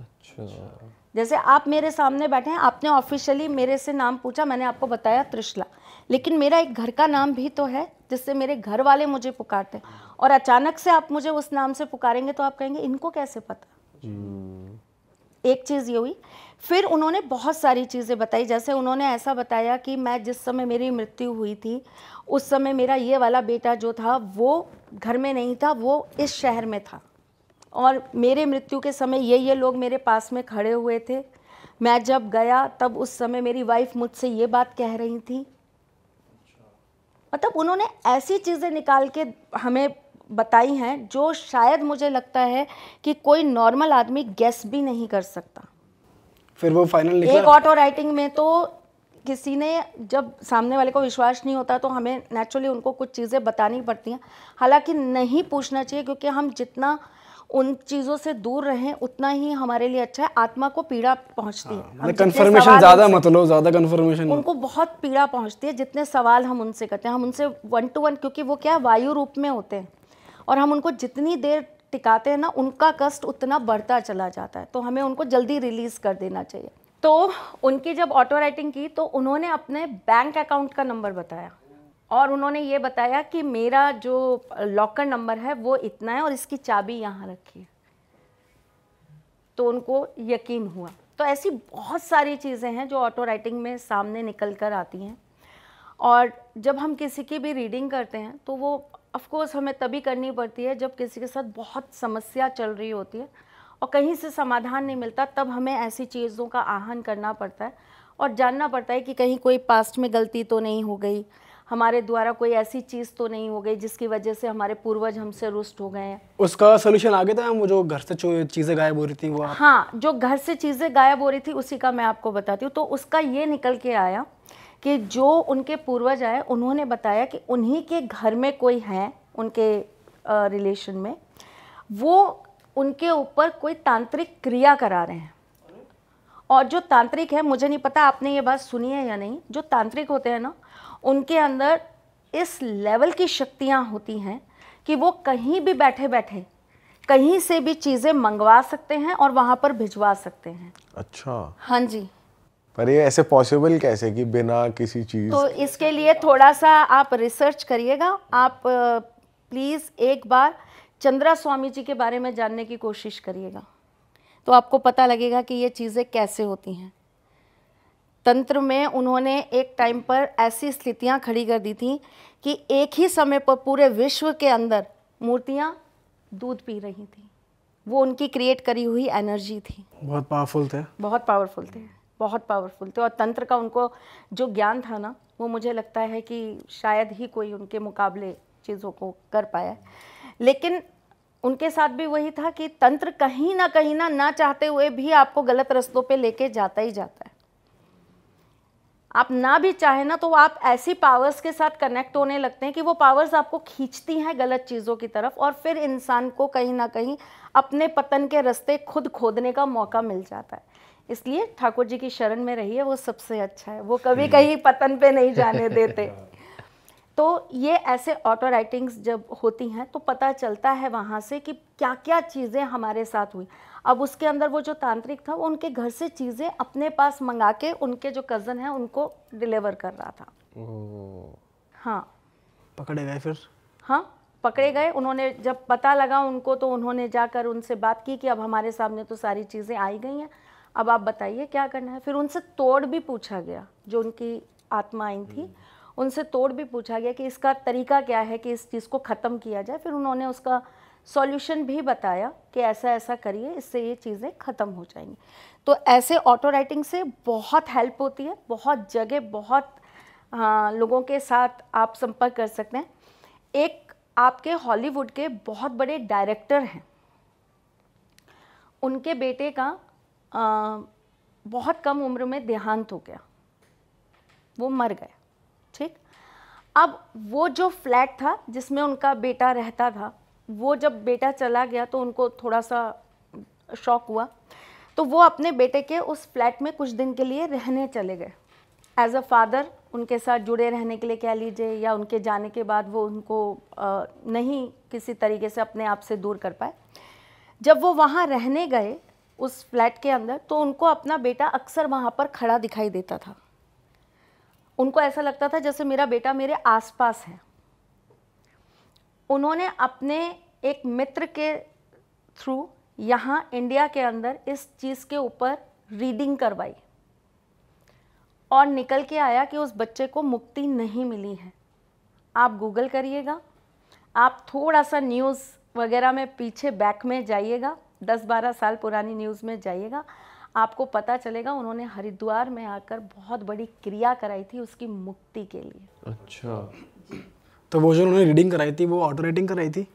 अच्छा जैसे आप मेरे सामने बैठे हैं आपने ऑफिशियली मेरे से नाम पूछा मैंने आपको बताया त्रिशला लेकिन मेरा एक घर का नाम भी तो है जिससे मेरे घर वाले मुझे पुकारते हैं और अचानक से आप मुझे उस नाम से पुकारेंगे तो आप कहेंगे इनको कैसे पता हम्म। एक चीज़ ये हुई फिर उन्होंने बहुत सारी चीज़ें बताई जैसे उन्होंने ऐसा बताया कि मैं जिस समय मेरी मृत्यु हुई थी उस समय मेरा ये वाला बेटा जो था वो घर में नहीं था वो इस शहर में था और मेरे मृत्यु के समय ये ये लोग मेरे पास में खड़े हुए थे मैं जब गया तब उस समय मेरी वाइफ मुझसे ये बात कह रही थी मतलब उन्होंने ऐसी चीज़ें निकाल के हमें बताई हैं जो शायद मुझे लगता है कि कोई नॉर्मल आदमी गेस भी नहीं कर सकता फिर वो फाइनल निकला एक ऑटो राइटिंग में तो किसी ने जब सामने वाले को विश्वास नहीं होता तो हमें नेचुरली उनको कुछ चीज़ें बतानी पड़ती हैं हालांकि नहीं पूछना चाहिए क्योंकि हम जितना उन चीज़ों से दूर रहें उतना ही हमारे लिए अच्छा है आत्मा को पीड़ा पहुंचती है कंफर्मेशन हाँ, ज़्यादा मतलब ज़्यादा कंफर्मेशन उनको बहुत पीड़ा पहुंचती है जितने सवाल हम उनसे करते हैं हम उनसे वन टू वन क्योंकि वो क्या वायु रूप में होते हैं और हम उनको जितनी देर टिकाते हैं ना उनका कष्ट उतना बढ़ता चला जाता है तो हमें उनको जल्दी रिलीज़ कर देना चाहिए तो उनकी जब ऑटो राइटिंग की तो उन्होंने अपने बैंक अकाउंट का नंबर बताया और उन्होंने ये बताया कि मेरा जो लॉकर नंबर है वो इतना है और इसकी चाबी यहाँ रखी है तो उनको यकीन हुआ तो ऐसी बहुत सारी चीज़ें हैं जो ऑटो राइटिंग में सामने निकल कर आती हैं और जब हम किसी की भी रीडिंग करते हैं तो वो ऑफ़ हमें तभी करनी पड़ती है जब किसी के साथ बहुत समस्या चल रही होती है और कहीं से समाधान नहीं मिलता तब हमें ऐसी चीज़ों का आहन करना पड़ता है और जानना पड़ता है कि कहीं कोई पास्ट में गलती तो नहीं हो गई हमारे द्वारा कोई ऐसी चीज़ तो नहीं हो गई जिसकी वजह से हमारे पूर्वज हमसे रुष्ट हो गए हैं उसका सोल्यूशन आ गया था वो जो घर से चीज़ें गायब हो रही थी वो आप... हाँ जो घर से चीज़ें गायब हो रही थी उसी का मैं आपको बताती हूँ तो उसका ये निकल के आया कि जो उनके पूर्वज आए उन्होंने बताया कि उन्हीं के घर में कोई हैं उनके रिलेशन में वो उनके ऊपर कोई तांत्रिक क्रिया करा रहे हैं और जो तांत्रिक है मुझे नहीं पता आपने ये बात सुनी है या नहीं जो तांत्रिक होते हैं ना उनके अंदर इस लेवल की शक्तियाँ होती हैं कि वो कहीं भी बैठे बैठे कहीं से भी चीज़ें मंगवा सकते हैं और वहाँ पर भिजवा सकते हैं अच्छा हाँ जी पर ये ऐसे पॉसिबल कैसे कि बिना किसी चीज़ तो इसके लिए थोड़ा सा आप रिसर्च करिएगा आप प्लीज़ एक बार चंद्रा स्वामी जी के बारे में जानने की कोशिश करिएगा तो आपको पता लगेगा कि ये चीज़ें कैसे होती हैं तंत्र में उन्होंने एक टाइम पर ऐसी स्थितियां खड़ी कर दी थी कि एक ही समय पर पूरे विश्व के अंदर मूर्तियां दूध पी रही थी वो उनकी क्रिएट करी हुई एनर्जी थी बहुत पावरफुल थे बहुत पावरफुल थे बहुत पावरफुल थे और तंत्र का उनको जो ज्ञान था ना वो मुझे लगता है कि शायद ही कोई उनके मुकाबले चीज़ों को कर पाया लेकिन उनके साथ भी वही था कि तंत्र कहीं ना कहीं ना ना चाहते हुए भी आपको गलत रस्तों पे लेके जाता ही जाता है आप ना भी चाहें ना तो आप ऐसी पावर्स के साथ कनेक्ट होने लगते हैं कि वो पावर्स आपको खींचती हैं गलत चीज़ों की तरफ और फिर इंसान को कहीं ना कहीं अपने पतन के रास्ते खुद खोदने का मौका मिल जाता है इसलिए ठाकुर जी की शरण में रहिए वो सबसे अच्छा है वो कभी हम्म। कहीं पतन पे नहीं जाने देते *laughs* हाँ। तो ये ऐसे ऑटो राइटिंग्स जब होती हैं तो पता चलता है वहाँ से कि क्या क्या चीज़ें हमारे साथ हुई अब उसके अंदर वो जो तांत्रिक था वो उनके घर से चीज़ें अपने पास मंगा के उनके जो कज़न है उनको डिलीवर कर रहा था हाँ पकड़े गए फिर हाँ पकड़े गए उन्होंने जब पता लगा उनको तो उन्होंने जाकर उनसे बात की कि अब हमारे सामने तो सारी चीज़ें आई गई हैं अब आप बताइए क्या करना है फिर उनसे तोड़ भी पूछा गया जो उनकी आत्मा आई थी हम्म। उनसे तोड़ भी पूछा गया कि इसका तरीका क्या है कि इस चीज़ को ख़त्म किया जाए फिर उन्होंने उसका सॉल्यूशन भी बताया कि ऐसा ऐसा करिए इससे ये चीज़ें ख़त्म हो जाएंगी तो ऐसे ऑटो राइटिंग से बहुत हेल्प होती है बहुत जगह बहुत आ, हाँ, लोगों के साथ आप संपर्क कर सकते हैं एक आपके हॉलीवुड के बहुत बड़े डायरेक्टर हैं उनके बेटे का आ, बहुत कम उम्र में देहांत हो गया वो मर गए ठीक अब वो जो फ्लैट था जिसमें उनका बेटा रहता था वो जब बेटा चला गया तो उनको थोड़ा सा शॉक हुआ तो वो अपने बेटे के उस फ्लैट में कुछ दिन के लिए रहने चले गए एज अ फादर उनके साथ जुड़े रहने के लिए कह लीजिए या उनके जाने के बाद वो उनको नहीं किसी तरीके से अपने आप से दूर कर पाए जब वो वहाँ रहने गए उस फ्लैट के अंदर तो उनको अपना बेटा अक्सर वहाँ पर खड़ा दिखाई देता था उनको ऐसा लगता था जैसे मेरा बेटा मेरे आसपास है उन्होंने अपने एक मित्र के थ्रू यहाँ इंडिया के अंदर इस चीज़ के ऊपर रीडिंग करवाई और निकल के आया कि उस बच्चे को मुक्ति नहीं मिली है आप गूगल करिएगा आप थोड़ा सा न्यूज़ वगैरह में पीछे बैक में जाइएगा दस बारह साल पुरानी न्यूज़ में जाइएगा आपको पता चलेगा उन्होंने हरिद्वार में आकर बहुत बड़ी क्रिया कराई थी उसकी मुक्ति के लिए अच्छा तो वो जो उन्होंने रीडिंग कराई थी वो ऑटो राइटिंग कराई थी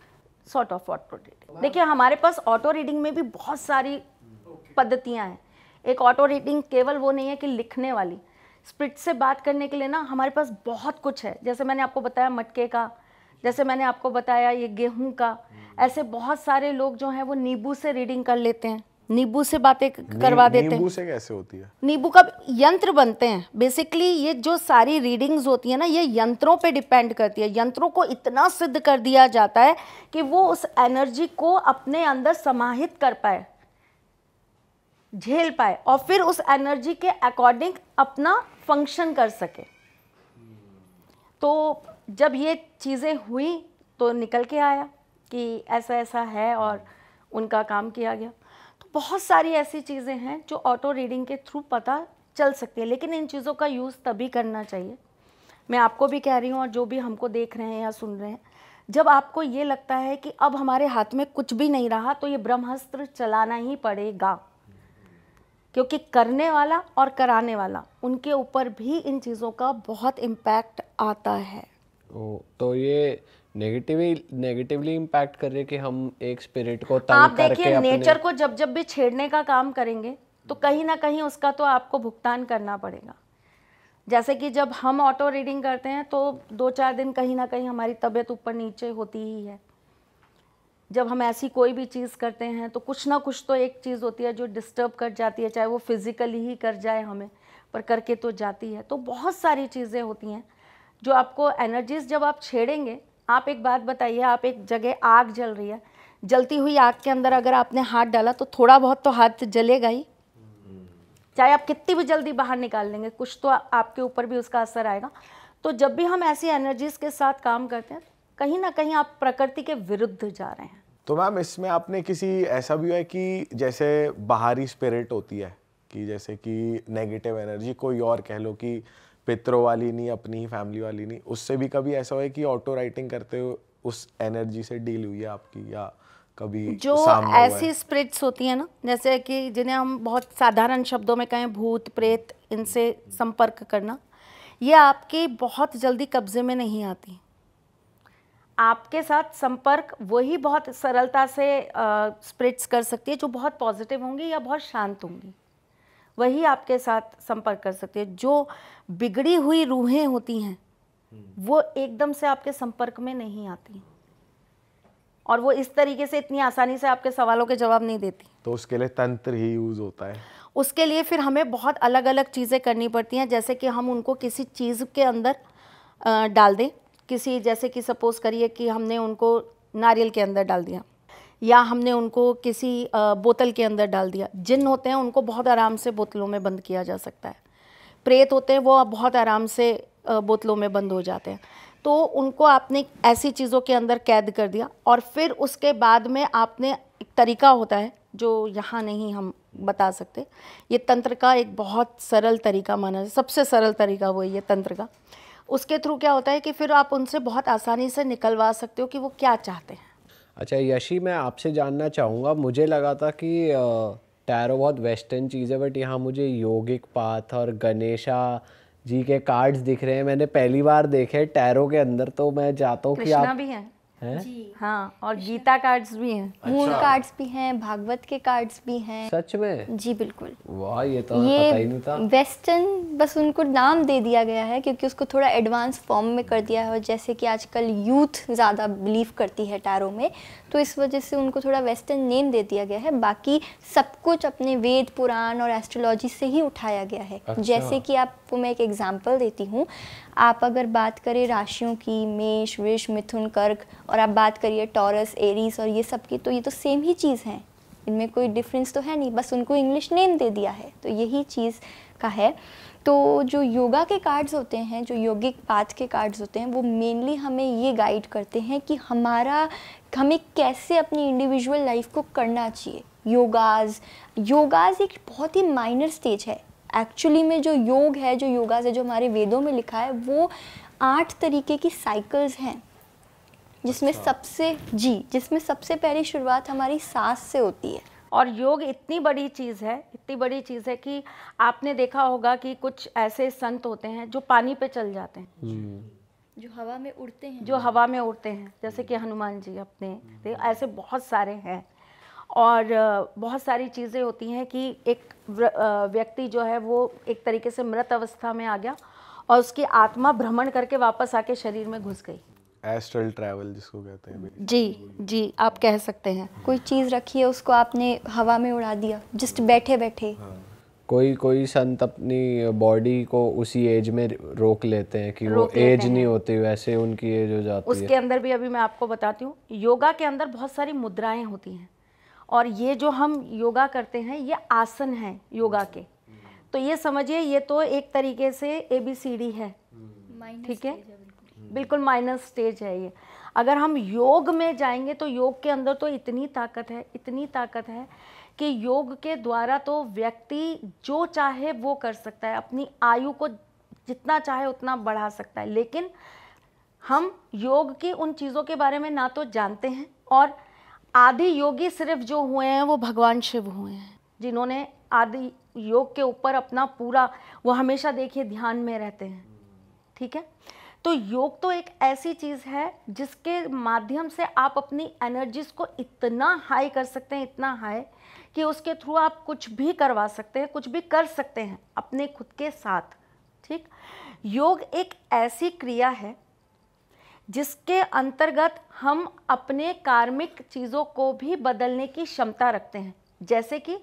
सॉर्ट ऑफ ऑटो रीडिंग देखिए हमारे पास ऑटो रीडिंग में भी बहुत सारी okay. पद्धतियाँ हैं एक ऑटो रीडिंग केवल वो नहीं है कि लिखने वाली स्प्रिट से बात करने के लिए ना हमारे पास बहुत कुछ है जैसे मैंने आपको बताया मटके का जैसे मैंने आपको बताया ये गेहूं का हम्म। ऐसे बहुत सारे लोग जो हैं वो नींबू से रीडिंग कर लेते हैं नींबू से बातें करवा देते हैं नींबू से कैसे होती है नींबू का यंत्र बनते हैं बेसिकली ये जो सारी रीडिंग्स होती है ना ये यंत्रों पे डिपेंड करती है यंत्रों को इतना सिद्ध कर दिया जाता है कि वो उस एनर्जी को अपने अंदर समाहित कर पाए झेल पाए और फिर उस एनर्जी के अकॉर्डिंग अपना फंक्शन कर सके तो जब ये चीज़ें हुई तो निकल के आया कि ऐसा ऐसा है और उनका काम किया गया बहुत सारी ऐसी चीज़ें हैं जो ऑटो रीडिंग के थ्रू पता चल सकती है लेकिन इन चीज़ों का यूज़ तभी करना चाहिए मैं आपको भी कह रही हूँ और जो भी हमको देख रहे हैं या सुन रहे हैं जब आपको ये लगता है कि अब हमारे हाथ में कुछ भी नहीं रहा तो ये ब्रह्मास्त्र चलाना ही पड़ेगा क्योंकि करने वाला और कराने वाला उनके ऊपर भी इन चीज़ों का बहुत इम्पैक्ट आता है ओ, तो ये नेगेटिवली नेगेटिवली इम्पैक्ट कर रहे कि हम एक स्पिरिट को तंग आप देखिए नेचर को जब जब भी छेड़ने का काम करेंगे तो कहीं ना कहीं उसका तो आपको भुगतान करना पड़ेगा जैसे कि जब हम ऑटो रीडिंग करते हैं तो दो चार दिन कहीं ना कहीं हमारी तबीयत ऊपर नीचे होती ही है जब हम ऐसी कोई भी चीज़ करते हैं तो कुछ ना कुछ तो एक चीज़ होती है जो डिस्टर्ब कर जाती है चाहे वो फिज़िकली ही कर जाए हमें पर करके तो जाती है तो बहुत सारी चीज़ें होती हैं जो आपको एनर्जीज जब आप छेड़ेंगे आप एक बात बताइए आप एक जगह आग जल रही है जलती हुई आग के अंदर अगर आपने हाथ डाला तो थोड़ा बहुत तो हाथ जलेगा ही चाहे आप कितनी भी जल्दी बाहर निकाल लेंगे कुछ तो आपके ऊपर भी उसका असर आएगा तो जब भी हम ऐसी एनर्जीज के साथ काम करते हैं कहीं ना कहीं आप प्रकृति के विरुद्ध जा रहे हैं तो मैम इसमें आपने किसी ऐसा भी है कि जैसे बाहरी स्पिरिट होती है कि जैसे कि नेगेटिव एनर्जी कोई और कह लो कि पित्रों वाली नहीं अपनी ही फैमिली वाली नहीं उससे भी कभी ऐसा हुआ कि ऑटो राइटिंग करते हुए उस एनर्जी से डील हुई है आपकी या कभी जो ऐसी स्प्रिट्स होती है ना जैसे कि जिन्हें हम बहुत साधारण शब्दों में कहें भूत प्रेत इनसे संपर्क करना ये आपके बहुत जल्दी कब्जे में नहीं आती आपके साथ संपर्क वही बहुत सरलता से स्प्रिट्स कर सकती है जो बहुत पॉजिटिव होंगी या बहुत शांत होंगी वही आपके साथ संपर्क कर सकते हैं जो बिगड़ी हुई रूहें होती हैं हम्म। वो एकदम से आपके संपर्क में नहीं आती और वो इस तरीके से इतनी आसानी से आपके सवालों के जवाब नहीं देती तो उसके लिए तंत्र ही यूज़ होता है उसके लिए फिर हमें बहुत अलग अलग चीज़ें करनी पड़ती हैं जैसे कि हम उनको किसी चीज़ के अंदर डाल दें किसी जैसे कि सपोज़ करिए कि हमने उनको नारियल के अंदर डाल दिया या हमने उनको किसी बोतल के अंदर डाल दिया जिन होते हैं उनको बहुत आराम से बोतलों में बंद किया जा सकता है प्रेत होते हैं वो बहुत आराम से बोतलों में बंद हो जाते हैं तो उनको आपने ऐसी चीज़ों के अंदर कैद कर दिया और फिर उसके बाद में आपने एक तरीका होता है जो यहाँ नहीं हम बता सकते ये तंत्र का एक बहुत सरल तरीका माना जाए सबसे सरल तरीका वो ये तंत्र का उसके थ्रू क्या होता है कि फिर आप उनसे बहुत आसानी से निकलवा सकते हो कि वो क्या चाहते हैं अच्छा यशी मैं आपसे जानना चाहूँगा मुझे लगा था कि टैरो बहुत वेस्टर्न चीज़ है बट यहाँ मुझे योगिक पाथ और गणेशा जी के कार्ड्स दिख रहे हैं मैंने पहली बार देखे टैरो के अंदर तो मैं चाहता हूँ कि आप भी हैं है हाँ और गीता कार्ड्स भी हैं अच्छा। मूल कार्ड्स भी हैं भागवत के कार्ड्स भी हैं सच में जी बिल्कुल वाह ये तो ये पता ही नहीं था वेस्टर्न बस उनको नाम दे दिया गया है क्योंकि उसको थोड़ा एडवांस फॉर्म में कर दिया है और जैसे कि आजकल यूथ ज़्यादा बिलीव करती है टैरो में तो इस वजह से उनको थोड़ा वेस्टर्न नेम दे दिया गया है बाकी सब कुछ अपने वेद पुराण और एस्ट्रोलॉजी से ही उठाया गया है अच्छा। जैसे कि आप आपको मैं एक एग्जाम्पल देती हूँ आप अगर बात करें राशियों की मेष वृष मिथुन कर्क और आप बात करिए टॉरस एरीस और ये सब की तो ये तो सेम ही चीज़ है इनमें कोई डिफरेंस तो है नहीं बस उनको इंग्लिश नेम दे दिया है तो यही चीज़ का है तो जो योगा के कार्ड्स होते हैं जो योगिक पाथ के कार्ड्स होते हैं वो मेनली हमें ये गाइड करते हैं कि हमारा हमें कैसे अपनी इंडिविजुअल लाइफ को करना चाहिए योगाज योगाज एक बहुत ही माइनर स्टेज है एक्चुअली में जो योग है जो योगा से जो हमारे वेदों में लिखा है वो आठ तरीके की साइकिल्स हैं जिसमें अच्छा। सबसे जी जिसमें सबसे पहली शुरुआत हमारी सांस से होती है और योग इतनी बड़ी चीज़ है इतनी बड़ी चीज़ है कि आपने देखा होगा कि कुछ ऐसे संत होते हैं जो पानी पे चल जाते हैं जो हवा में उड़ते हैं जो हवा में उड़ते हैं जैसे कि हनुमान जी अपने हम्म। ऐसे बहुत सारे हैं और बहुत सारी चीज़ें होती हैं कि एक व्यक्ति जो है वो एक तरीके से मृत अवस्था में आ गया और उसकी आत्मा भ्रमण करके वापस आके शरीर में घुस गई एस्ट्रल ट्रैवल जिसको कहते हैं जी जी आप कह सकते हैं कोई चीज़ रखी है उसको आपने हवा में उड़ा दिया जस्ट बैठे बैठे हाँ। कोई कोई संत अपनी बॉडी को उसी एज में रोक लेते हैं कि वो एज नहीं होती वैसे उनकी एज हो जाती उसके है उसके अंदर भी अभी मैं आपको बताती हूँ योगा के अंदर बहुत सारी मुद्राएं होती हैं और ये जो हम योगा करते हैं ये आसन है योगा अच्छा। के तो ये समझिए ये तो एक तरीके से ए बी सी डी है हम्म। ठीक है बिल्कुल माइनस हम्म। स्टेज है ये अगर हम योग में जाएंगे तो योग के अंदर तो इतनी ताकत है इतनी ताकत है कि योग के द्वारा तो व्यक्ति जो चाहे वो कर सकता है अपनी आयु को जितना चाहे उतना बढ़ा सकता है लेकिन हम योग की उन चीज़ों के बारे में ना तो जानते हैं और आदि योगी सिर्फ जो हुए हैं वो भगवान शिव हुए हैं जिन्होंने आदि योग के ऊपर अपना पूरा वो हमेशा देखिए ध्यान में रहते हैं ठीक है तो योग तो एक ऐसी चीज़ है जिसके माध्यम से आप अपनी एनर्जीज़ को इतना हाई कर सकते हैं इतना हाई कि उसके थ्रू आप कुछ भी करवा सकते हैं कुछ भी कर सकते हैं अपने खुद के साथ ठीक योग एक ऐसी क्रिया है जिसके अंतर्गत हम अपने कार्मिक चीज़ों को भी बदलने की क्षमता रखते हैं जैसे कि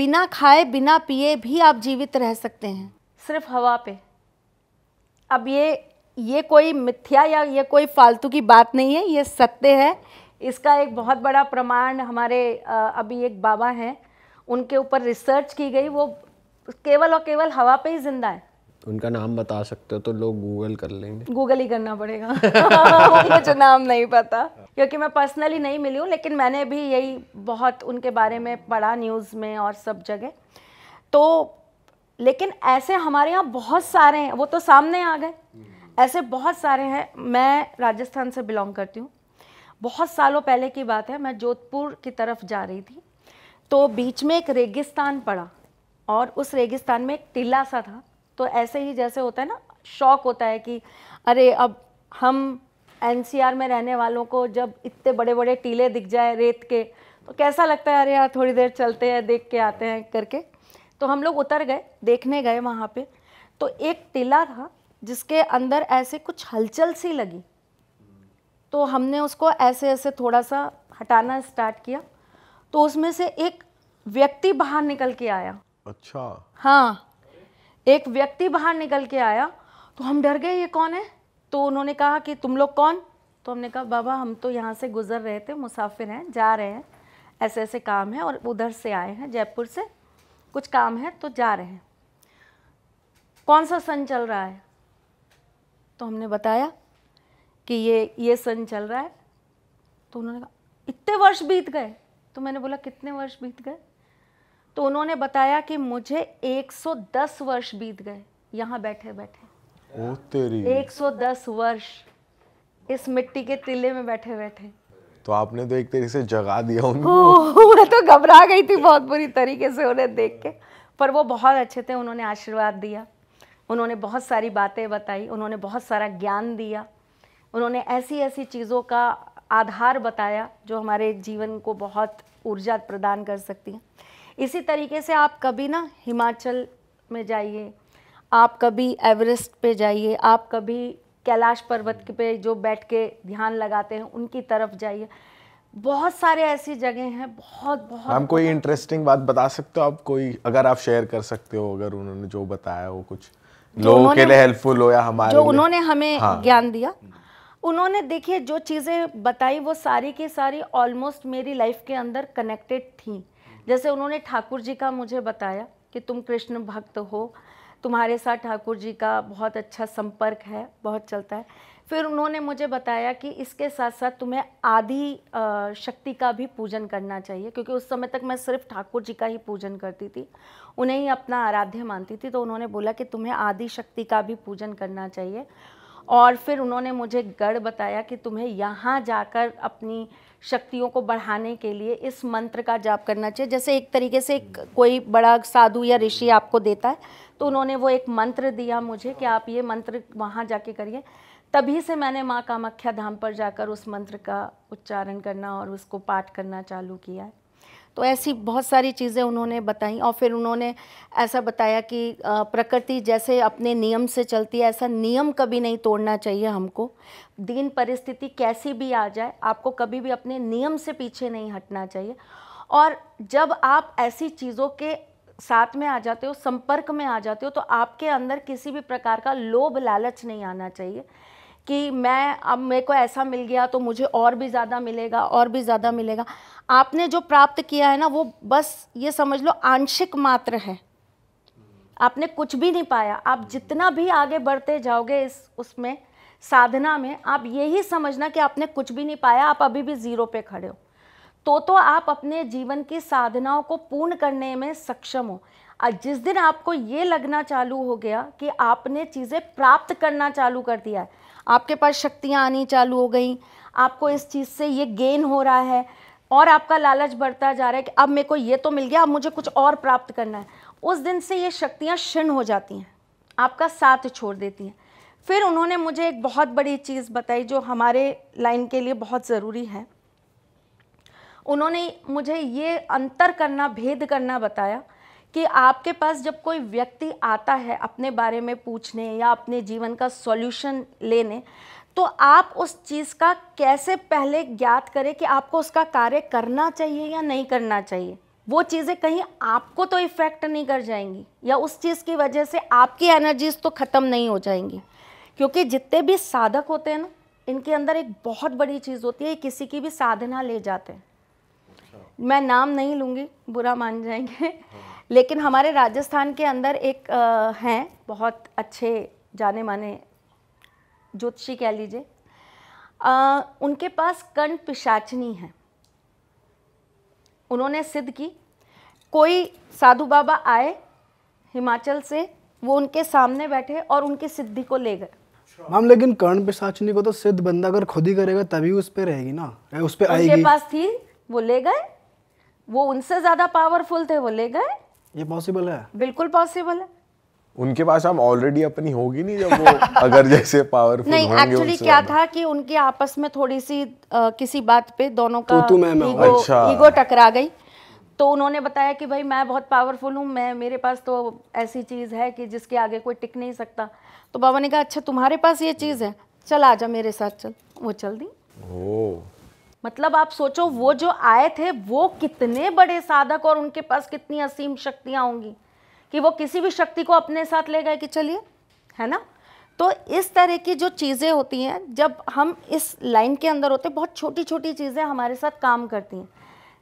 बिना खाए बिना पिए भी आप जीवित रह सकते हैं सिर्फ हवा पे अब ये ये कोई मिथ्या या ये कोई फालतू की बात नहीं है ये सत्य है इसका एक बहुत बड़ा प्रमाण हमारे अभी एक बाबा हैं उनके ऊपर रिसर्च की गई वो केवल और केवल हवा पे ही ज़िंदा है उनका नाम बता सकते हो तो लोग गूगल कर लेंगे गूगल ही करना पड़ेगा *laughs* मुझे नाम नहीं पता क्योंकि मैं पर्सनली नहीं मिली हूँ लेकिन मैंने भी यही बहुत उनके बारे में पढ़ा न्यूज़ में और सब जगह तो लेकिन ऐसे हमारे यहाँ बहुत सारे हैं वो तो सामने आ गए ऐसे बहुत सारे हैं मैं राजस्थान से बिलोंग करती हूँ बहुत सालों पहले की बात है मैं जोधपुर की तरफ जा रही थी तो बीच में एक रेगिस्तान पड़ा और उस रेगिस्तान में एक टीला सा था तो ऐसे ही जैसे होता है ना शौक होता है कि अरे अब हम एनसीआर में रहने वालों को जब इतने बड़े बड़े टीले दिख जाए रेत के तो कैसा लगता है अरे यार थोड़ी देर चलते हैं देख के आते हैं करके तो हम लोग उतर गए देखने गए वहाँ पे तो एक टीला था जिसके अंदर ऐसे कुछ हलचल सी लगी तो हमने उसको ऐसे ऐसे थोड़ा सा हटाना स्टार्ट किया तो उसमें से एक व्यक्ति बाहर निकल के आया अच्छा हाँ एक व्यक्ति बाहर निकल के आया तो हम डर गए ये कौन है तो उन्होंने कहा कि तुम लोग कौन तो हमने कहा बाबा हम तो यहाँ से गुज़र रहे थे मुसाफिर हैं जा रहे हैं ऐसे ऐसे काम हैं और उधर से आए हैं जयपुर से कुछ काम है तो जा रहे हैं कौन सा सन चल रहा है तो हमने बताया कि ये ये सन चल रहा है तो उन्होंने कहा इतने वर्ष बीत गए तो मैंने बोला कितने वर्ष बीत गए तो उन्होंने बताया कि मुझे 110 वर्ष बीत गए यहाँ बैठे बैठे ओ तेरी 110 वर्ष इस मिट्टी के तिले में बैठे बैठे तो आपने तो एक तरीके से जगा दिया उनको मैं तो घबरा गई थी बहुत बुरी तरीके से उन्हें देख के पर वो बहुत अच्छे थे उन्होंने आशीर्वाद दिया उन्होंने बहुत सारी बातें बताई उन्होंने बहुत सारा ज्ञान दिया उन्होंने ऐसी ऐसी चीज़ों का आधार बताया जो हमारे जीवन को बहुत ऊर्जा प्रदान कर सकती हैं इसी तरीके से आप कभी ना हिमाचल में जाइए आप कभी एवरेस्ट पे जाइए आप कभी कैलाश पर्वत पे जो बैठ के ध्यान लगाते हैं उनकी तरफ जाइए बहुत सारे ऐसी जगह हैं बहुत बहुत हम कोई इंटरेस्टिंग बात बता सकते हो आप कोई अगर आप शेयर कर सकते हो अगर उन्होंने जो बताया हो कुछ लोगों के लिए हेल्पफुल हो या हमारे जो उन्होंने हमें हाँ। ज्ञान दिया उन्होंने देखिए जो चीज़ें बताई वो सारी की सारी ऑलमोस्ट मेरी लाइफ के अंदर कनेक्टेड थी जैसे उन्होंने ठाकुर जी का मुझे बताया कि तुम कृष्ण भक्त हो तुम्हारे साथ ठाकुर जी का बहुत अच्छा संपर्क है बहुत चलता है फिर उन्होंने मुझे बताया कि इसके साथ साथ तुम्हें आदि शक्ति का भी पूजन करना चाहिए क्योंकि उस समय तक मैं सिर्फ ठाकुर जी का ही पूजन करती थी उन्हें ही अपना आराध्य मानती थी तो उन्होंने बोला कि तुम्हें आदि शक्ति का भी पूजन करना चाहिए और फिर उन्होंने मुझे गढ़ बताया कि तुम्हें यहाँ जाकर अपनी शक्तियों को बढ़ाने के लिए इस मंत्र का जाप करना चाहिए जैसे एक तरीके से कोई बड़ा साधु या ऋषि आपको देता है तो उन्होंने वो एक मंत्र दिया मुझे कि आप ये मंत्र वहाँ जाके करिए तभी से मैंने माँ कामाख्या धाम पर जाकर उस मंत्र का उच्चारण करना और उसको पाठ करना चालू किया है तो ऐसी बहुत सारी चीज़ें उन्होंने बताई और फिर उन्होंने ऐसा बताया कि प्रकृति जैसे अपने नियम से चलती है ऐसा नियम कभी नहीं तोड़ना चाहिए हमको दीन परिस्थिति कैसी भी आ जाए आपको कभी भी अपने नियम से पीछे नहीं हटना चाहिए और जब आप ऐसी चीज़ों के साथ में आ जाते हो संपर्क में आ जाते हो तो आपके अंदर किसी भी प्रकार का लोभ लालच नहीं आना चाहिए कि मैं अब मेरे को ऐसा मिल गया तो मुझे और भी ज़्यादा मिलेगा और भी ज़्यादा मिलेगा आपने जो प्राप्त किया है ना वो बस ये समझ लो आंशिक मात्र है आपने कुछ भी नहीं पाया आप जितना भी आगे बढ़ते जाओगे इस उसमें साधना में आप यही समझना कि आपने कुछ भी नहीं पाया आप अभी भी ज़ीरो पे खड़े हो तो तो आप अपने जीवन की साधनाओं को पूर्ण करने में सक्षम हो और जिस दिन आपको ये लगना चालू हो गया कि आपने चीज़ें प्राप्त करना चालू कर दिया है आपके पास शक्तियाँ आनी चालू हो गई आपको इस चीज़ से ये गेन हो रहा है और आपका लालच बढ़ता जा रहा है कि अब मेरे को ये तो मिल गया अब मुझे कुछ और प्राप्त करना है उस दिन से ये शक्तियाँ क्षण हो जाती हैं आपका साथ छोड़ देती हैं फिर उन्होंने मुझे एक बहुत बड़ी चीज़ बताई जो हमारे लाइन के लिए बहुत ज़रूरी है उन्होंने मुझे ये अंतर करना भेद करना बताया कि आपके पास जब कोई व्यक्ति आता है अपने बारे में पूछने या अपने जीवन का सॉल्यूशन लेने तो आप उस चीज़ का कैसे पहले ज्ञात करें कि आपको उसका कार्य करना चाहिए या नहीं करना चाहिए वो चीज़ें कहीं आपको तो इफ़ेक्ट नहीं कर जाएंगी या उस चीज़ की वजह से आपकी एनर्जीज तो ख़त्म नहीं हो जाएंगी क्योंकि जितने भी साधक होते हैं ना इनके अंदर एक बहुत बड़ी चीज़ होती है किसी की भी साधना ले जाते हैं मैं नाम नहीं लूँगी बुरा मान जाएंगे हाँ। लेकिन हमारे राजस्थान के अंदर एक हैं बहुत अच्छे जाने माने ज्योतिषी कह लीजिए उनके पास कर्ण पिशाचनी है उन्होंने सिद्ध की कोई साधु बाबा आए हिमाचल से वो उनके सामने बैठे और उनकी सिद्धि को ले गए अच्छा। मैम लेकिन कर्ण पिशाचनी को तो सिद्ध बंदा अगर खुद ही करेगा तभी उस पर रहेगी ना उस पर आएगी उनके पास थी वो ले गए वो उनसे ज़्यादा पावरफुल थे वो ले गए ये पॉसिबल है बिल्कुल पॉसिबल है उनके पास हम ऑलरेडी अपनी होगी नहीं जब वो *laughs* अगर जैसे पावरफुल नहीं एक्चुअली क्या था कि उनके आपस में थोड़ी सी आ, किसी बात पे दोनों का तो मैं ईगो अच्छा। टकरा गई तो उन्होंने बताया कि भाई मैं बहुत पावरफुल हूँ मैं मेरे पास तो ऐसी चीज़ है कि जिसके आगे कोई टिक नहीं सकता तो बाबा ने कहा अच्छा तुम्हारे पास ये चीज़ है चल आ जा मेरे साथ चल वो चल दी मतलब आप सोचो वो जो आए थे वो कितने बड़े साधक और उनके पास कितनी असीम शक्तियाँ होंगी कि वो किसी भी शक्ति को अपने साथ ले गए कि चलिए है ना तो इस तरह की जो चीज़ें होती हैं जब हम इस लाइन के अंदर होते बहुत छोटी छोटी चीज़ें हमारे साथ काम करती हैं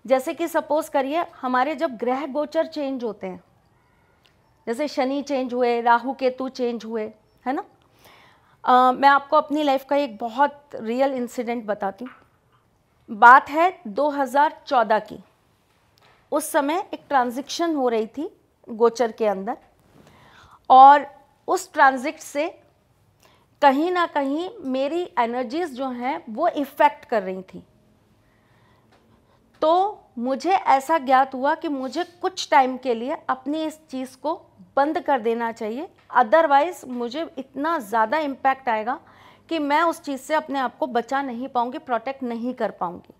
जैसे कि सपोज़ करिए हमारे जब ग्रह गोचर चेंज होते हैं जैसे शनि चेंज हुए राहु केतु चेंज हुए है ना आ, मैं आपको अपनी लाइफ का एक बहुत रियल इंसिडेंट बताती हूँ बात है 2014 की उस समय एक ट्रांजेक्शन हो रही थी गोचर के अंदर और उस ट्रांज़ेक्ट से कहीं ना कहीं मेरी एनर्जीज़ जो हैं वो इफ़ेक्ट कर रही थी तो मुझे ऐसा ज्ञात हुआ कि मुझे कुछ टाइम के लिए अपनी इस चीज़ को बंद कर देना चाहिए अदरवाइज़ मुझे इतना ज़्यादा इम्पैक्ट आएगा कि मैं उस चीज़ से अपने आप को बचा नहीं पाऊंगी प्रोटेक्ट नहीं कर पाऊँगी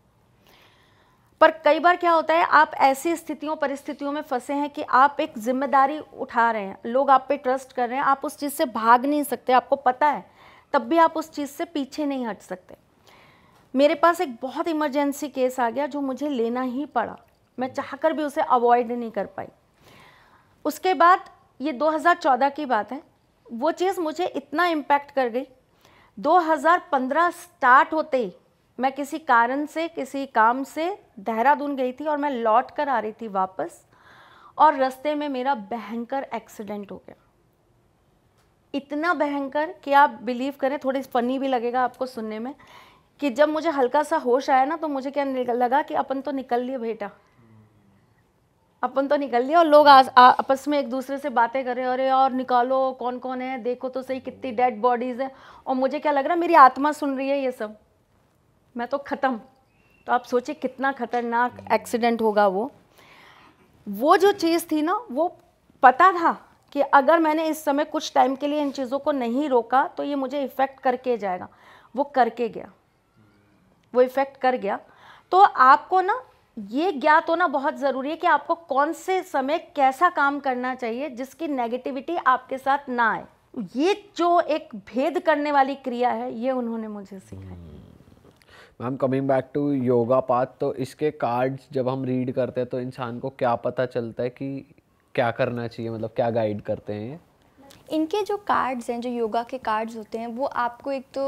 पर कई बार क्या होता है आप ऐसी स्थितियों परिस्थितियों में फंसे हैं कि आप एक जिम्मेदारी उठा रहे हैं लोग आप पे ट्रस्ट कर रहे हैं आप उस चीज़ से भाग नहीं सकते आपको पता है तब भी आप उस चीज़ से पीछे नहीं हट सकते मेरे पास एक बहुत इमरजेंसी केस आ गया जो मुझे लेना ही पड़ा मैं चाहकर भी उसे अवॉइड नहीं कर पाई उसके बाद ये 2014 की बात है वो चीज़ मुझे इतना इम्पैक्ट कर गई 2015 स्टार्ट होते ही मैं किसी कारण से किसी काम से देहरादून गई थी और मैं लौट कर आ रही थी वापस और रास्ते में मेरा भयंकर एक्सीडेंट हो गया इतना भयंकर कि आप बिलीव करें थोड़ी फनी भी लगेगा आपको सुनने में कि जब मुझे हल्का सा होश आया ना तो मुझे क्या लगा कि अपन तो निकल लिए बेटा अपन तो निकल लिया और लोग आ, आ, आपस में एक दूसरे से बातें कर रहे अरे और निकालो कौन कौन है देखो तो सही कितनी डेड बॉडीज़ है और मुझे क्या लग रहा है मेरी आत्मा सुन रही है ये सब मैं तो ख़त्म तो आप सोचिए कितना ख़तरनाक एक्सीडेंट होगा वो वो जो चीज़ थी ना वो पता था कि अगर मैंने इस समय कुछ टाइम के लिए इन चीज़ों को नहीं रोका तो ये मुझे इफ़ेक्ट करके जाएगा वो करके गया वो इफ़ेक्ट कर गया तो आपको ना ये ज्ञात होना बहुत ज़रूरी है कि आपको कौन से समय कैसा काम करना चाहिए जिसकी नेगेटिविटी आपके साथ ना आए ये जो एक भेद करने वाली क्रिया है ये उन्होंने मुझे सिखाई ma'am coming back to yoga path तो इसके कार्ड्स जब हम रीड करते हैं तो इंसान को क्या पता चलता है कि क्या करना चाहिए मतलब क्या गाइड करते हैं इनके जो कार्ड्स हैं जो योगा के कार्ड्स होते हैं वो आपको एक तो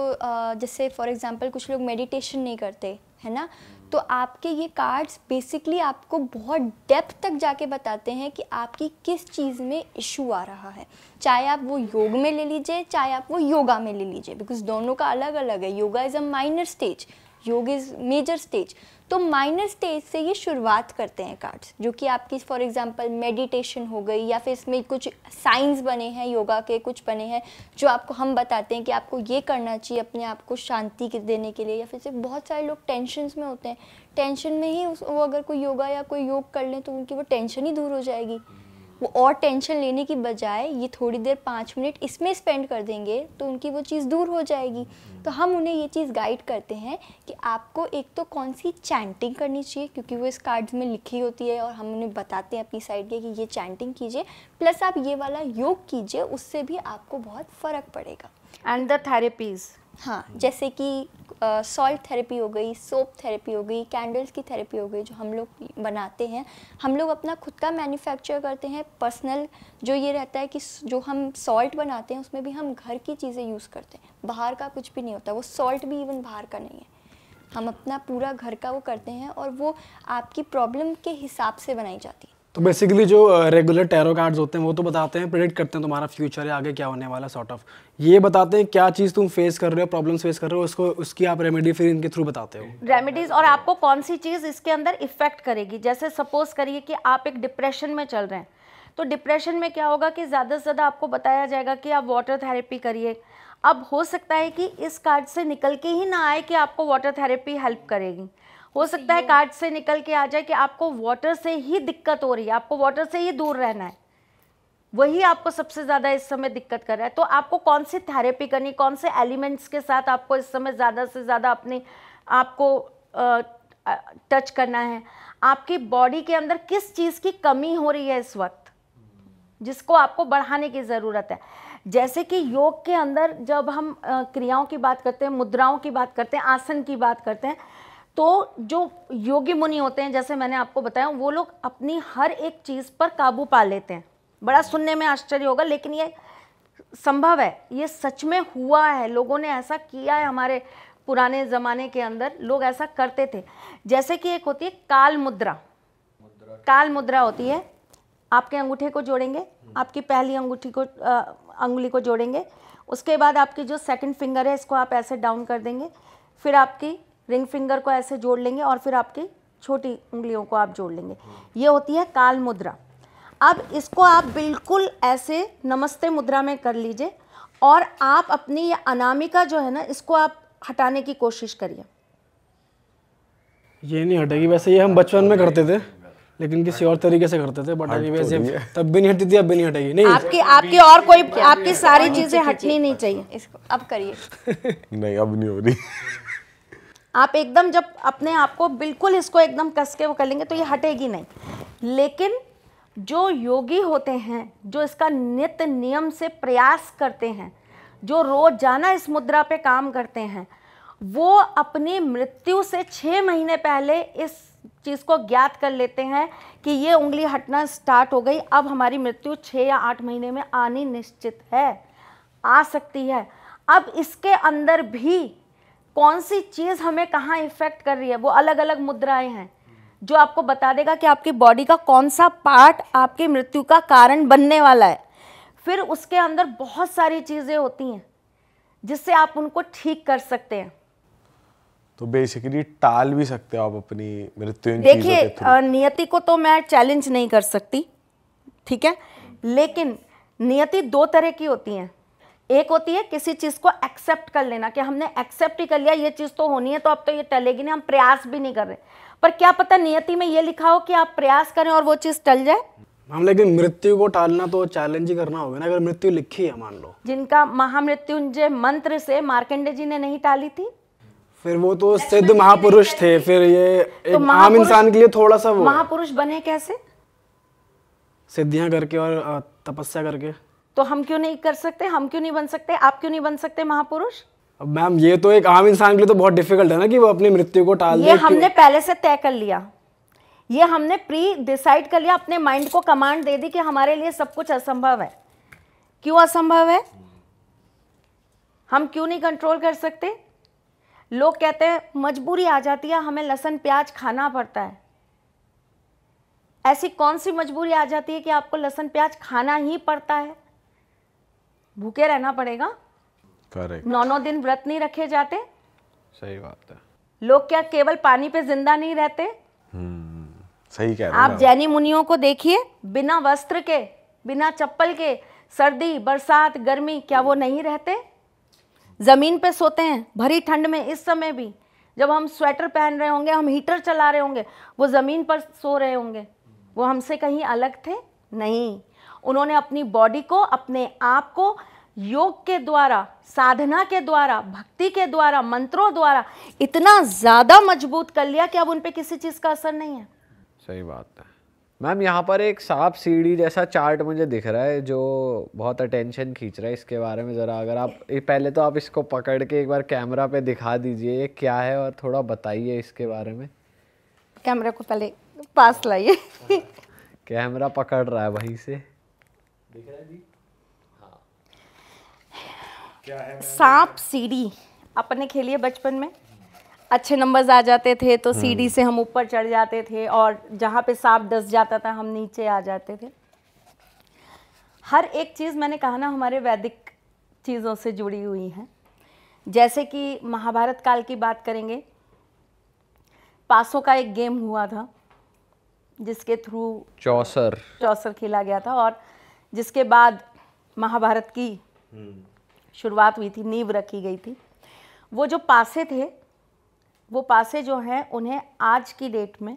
जैसे फॉर एग्जांपल कुछ लोग मेडिटेशन नहीं करते है ना तो आपके ये कार्ड्स बेसिकली आपको बहुत डेप्थ तक जाके बताते हैं कि आपकी किस चीज़ में इशू आ रहा है चाहे आप वो योग में ले लीजिए चाहे आप वो योगा में ले लीजिए बिकॉज दोनों का अलग अलग है yoga is a minor stage yog is major stage तो माइनर स्टेज से ये शुरुआत करते हैं कार्ड्स जो कि आपकी फॉर एग्जांपल मेडिटेशन हो गई या फिर इसमें कुछ साइंस बने हैं योगा के कुछ बने हैं जो आपको हम बताते हैं कि आपको ये करना चाहिए अपने आप को शांति देने के लिए या फिर से बहुत सारे लोग टेंशन में होते हैं टेंशन में ही उस, वो अगर कोई योगा या कोई योग कर लें तो उनकी वो टेंशन ही दूर हो जाएगी वो और टेंशन लेने की बजाय ये थोड़ी देर पाँच मिनट इसमें स्पेंड कर देंगे तो उनकी वो चीज़ दूर हो जाएगी तो हम उन्हें ये चीज़ गाइड करते हैं कि आपको एक तो कौन सी चैंटिंग करनी चाहिए क्योंकि वो इस कार्ड्स में लिखी होती है और हम उन्हें बताते हैं अपनी साइड के कि ये चैंटिंग कीजिए प्लस आप ये वाला योग कीजिए उससे भी आपको बहुत फ़र्क पड़ेगा एंड द थेरेपीज़ हाँ जैसे कि सॉल्ट uh, थेरेपी हो गई सोप थेरेपी हो गई कैंडल्स की थेरेपी हो गई जो हम लोग बनाते हैं हम लोग अपना खुद का मैन्युफैक्चर करते हैं पर्सनल जो ये रहता है कि जो हम सॉल्ट बनाते हैं उसमें भी हम घर की चीज़ें यूज़ करते हैं बाहर का कुछ भी नहीं होता वो सॉल्ट भी इवन बाहर का नहीं है हम अपना पूरा घर का वो करते हैं और वो आपकी प्रॉब्लम के हिसाब से बनाई जाती है तो बेसिकली जो रेगुलर टैरो कार्ड्स होते हैं वो तो बताते हैं प्रेडिक्ट करते हैं तुम्हारा फ्यूचर या आगे क्या होने वाला है सॉर्ट ऑफ ये बताते हैं क्या चीज़ तुम फेस कर रहे हो प्रॉब्लम्स फेस कर रहे हो उसको उसकी आप रेमेडी फिर इनके थ्रू बताते हो रेमेडीज और आपको कौन सी चीज़ इसके अंदर इफेक्ट करेगी जैसे सपोज करिए कि आप एक डिप्रेशन में चल रहे हैं तो डिप्रेशन में क्या होगा कि ज़्यादा से ज़्यादा आपको बताया जाएगा कि आप वाटर थेरेपी करिए अब हो सकता है कि इस कार्ड से निकल के ही ना आए कि आपको वाटर थेरेपी हेल्प करेगी हो सकता है कार्ड से निकल के आ जाए कि आपको वाटर से ही दिक्कत हो रही है आपको वाटर से ही दूर रहना है वही आपको सबसे ज़्यादा इस समय दिक्कत कर रहा है तो आपको कौन सी थेरेपी करनी कौन से एलिमेंट्स के साथ आपको इस समय ज़्यादा से ज़्यादा अपने आपको टच करना है आपकी बॉडी के अंदर किस चीज़ की कमी हो रही है इस वक्त जिसको आपको बढ़ाने की ज़रूरत है जैसे कि योग के अंदर जब हम क्रियाओं की बात करते हैं मुद्राओं की बात करते हैं आसन की बात करते हैं तो जो योगी मुनि होते हैं जैसे मैंने आपको बताया वो लोग अपनी हर एक चीज़ पर काबू पा लेते हैं बड़ा सुनने में आश्चर्य होगा लेकिन ये संभव है ये सच में हुआ है लोगों ने ऐसा किया है हमारे पुराने ज़माने के अंदर लोग ऐसा करते थे जैसे कि एक होती है काल मुद्रा, काल मुद्रा होती है आपके अंगूठे को जोड़ेंगे आपकी पहली अंगूठी को अंगुली को जोड़ेंगे उसके बाद आपकी जो सेकंड फिंगर है इसको आप ऐसे डाउन कर देंगे फिर आपकी रिंग फिंगर को ऐसे जोड़ लेंगे और फिर आपकी छोटी उंगलियों को आप जोड़ लेंगे ये होती है काल मुद्रा अब इसको आप बिल्कुल ऐसे नमस्ते मुद्रा में कर लीजिए और आप अपनी ये अनामिका जो है ना इसको आप हटाने की कोशिश करिए ये नहीं हटेगी वैसे ये हम बचपन में करते थे लेकिन किसी और तरीके से करते थे बट अभी वैसे तब भी नहीं हटती थी अब भी नहीं हटेगी नहीं आपकी आपकी और कोई आपकी सारी चीजें हटनी नहीं चाहिए इसको अब करिए *laughs* नहीं अब नहीं हो रही आप एकदम जब अपने आप को बिल्कुल इसको एकदम कस के वो कर लेंगे तो ये हटेगी नहीं लेकिन जो योगी होते हैं जो इसका नित्य नियम से प्रयास करते हैं जो रोजाना इस मुद्रा पे काम करते हैं वो अपनी मृत्यु से छः महीने पहले इस चीज़ को ज्ञात कर लेते हैं कि ये उंगली हटना स्टार्ट हो गई अब हमारी मृत्यु छः या आठ महीने में आनी निश्चित है आ सकती है अब इसके अंदर भी कौन सी चीज़ हमें कहाँ इफ़ेक्ट कर रही है वो अलग अलग मुद्राएं हैं जो आपको बता देगा कि आपकी बॉडी का कौन सा पार्ट आपकी मृत्यु का कारण बनने वाला है फिर उसके अंदर बहुत सारी चीज़ें होती हैं जिससे आप उनको ठीक कर सकते हैं तो बेसिकली टाल भी सकते हो आप अपनी मृत्यु देखिए नियति को तो मैं चैलेंज नहीं कर सकती ठीक है लेकिन नियति दो तरह की होती हैं एक होती है किसी चीज़ को एक्सेप्ट कर लेना कि हमने एक्सेप्ट ही कर लिया ये चीज़ तो होनी है तो अब तो ये टलेगी नहीं हम प्रयास भी नहीं कर रहे पर क्या पता नियति में ये लिखा हो कि आप प्रयास करें और वो चीज़ टल जाए हम लेकिन मृत्यु को टालना तो चैलेंज ही करना होगा ना अगर मृत्यु लिखी है मान लो जिनका महामृत्युंजय मंत्र से मार्केंडे जी ने नहीं टाली थी फिर वो तो सिद्ध महापुरुष थे फिर ये तो एक तो आम इंसान के लिए थोड़ा सा वो महापुरुष बने कैसे सिद्धियां करके और तपस्या करके तो हम क्यों नहीं कर सकते हम क्यों नहीं बन सकते आप क्यों नहीं बन सकते महापुरुष मैम ये तो एक आम इंसान के लिए तो बहुत डिफिकल्ट है ना कि वो अपनी मृत्यु को टाल ये हमने पहले से तय कर लिया ये हमने प्री डिसाइड कर लिया अपने माइंड को कमांड दे दी कि हमारे लिए सब कुछ असंभव है क्यों असंभव है हम क्यों नहीं कंट्रोल कर सकते लोग कहते हैं मजबूरी आ जाती है हमें लहसन प्याज खाना पड़ता है ऐसी कौन सी मजबूरी आ जाती है कि आपको लहसन प्याज खाना ही पड़ता है भूखे रहना पड़ेगा करेक्ट नौ नौ दिन व्रत नहीं रखे जाते सही बात है लोग क्या केवल पानी पे जिंदा नहीं रहते हम्म, सही कह रहे आप जैनी मुनियों को देखिए बिना वस्त्र के बिना चप्पल के सर्दी बरसात गर्मी क्या वो नहीं रहते ज़मीन पे सोते हैं भरी ठंड में इस समय भी जब हम स्वेटर पहन रहे होंगे हम हीटर चला रहे होंगे वो ज़मीन पर सो रहे होंगे वो हमसे कहीं अलग थे नहीं उन्होंने अपनी बॉडी को अपने आप को योग के द्वारा साधना के द्वारा भक्ति के द्वारा मंत्रों द्वारा इतना ज़्यादा मजबूत कर लिया कि अब उन पर किसी चीज़ का असर नहीं है सही बात है मैम यहाँ पर एक सांप सीढ़ी जैसा चार्ट मुझे दिख रहा है जो बहुत अटेंशन खींच रहा है इसके बारे में ज़रा अगर आप पहले तो आप इसको पकड़ के एक बार कैमरा पे दिखा दीजिए ये क्या है और थोड़ा बताइए इसके बारे में कैमरा को पहले पास लाइए कैमरा *laughs* पकड़ रहा है वहीं से दिख रहा है जी हाँ क्या है सांप सीढ़ी अपने खेलिए बचपन में अच्छे नंबर्स आ जाते थे तो हम्म। सीढ़ी से हम ऊपर चढ़ जाते थे और जहाँ पे सांप डस जाता था हम नीचे आ जाते थे हर एक चीज़ मैंने कहा ना हमारे वैदिक चीज़ों से जुड़ी हुई है जैसे कि महाभारत काल की बात करेंगे पासों का एक गेम हुआ था जिसके थ्रू चौसर चौसर खेला गया था और जिसके बाद महाभारत की हम्म। शुरुआत हुई थी नींव रखी गई थी वो जो पासे थे वो पासे जो हैं उन्हें आज की डेट में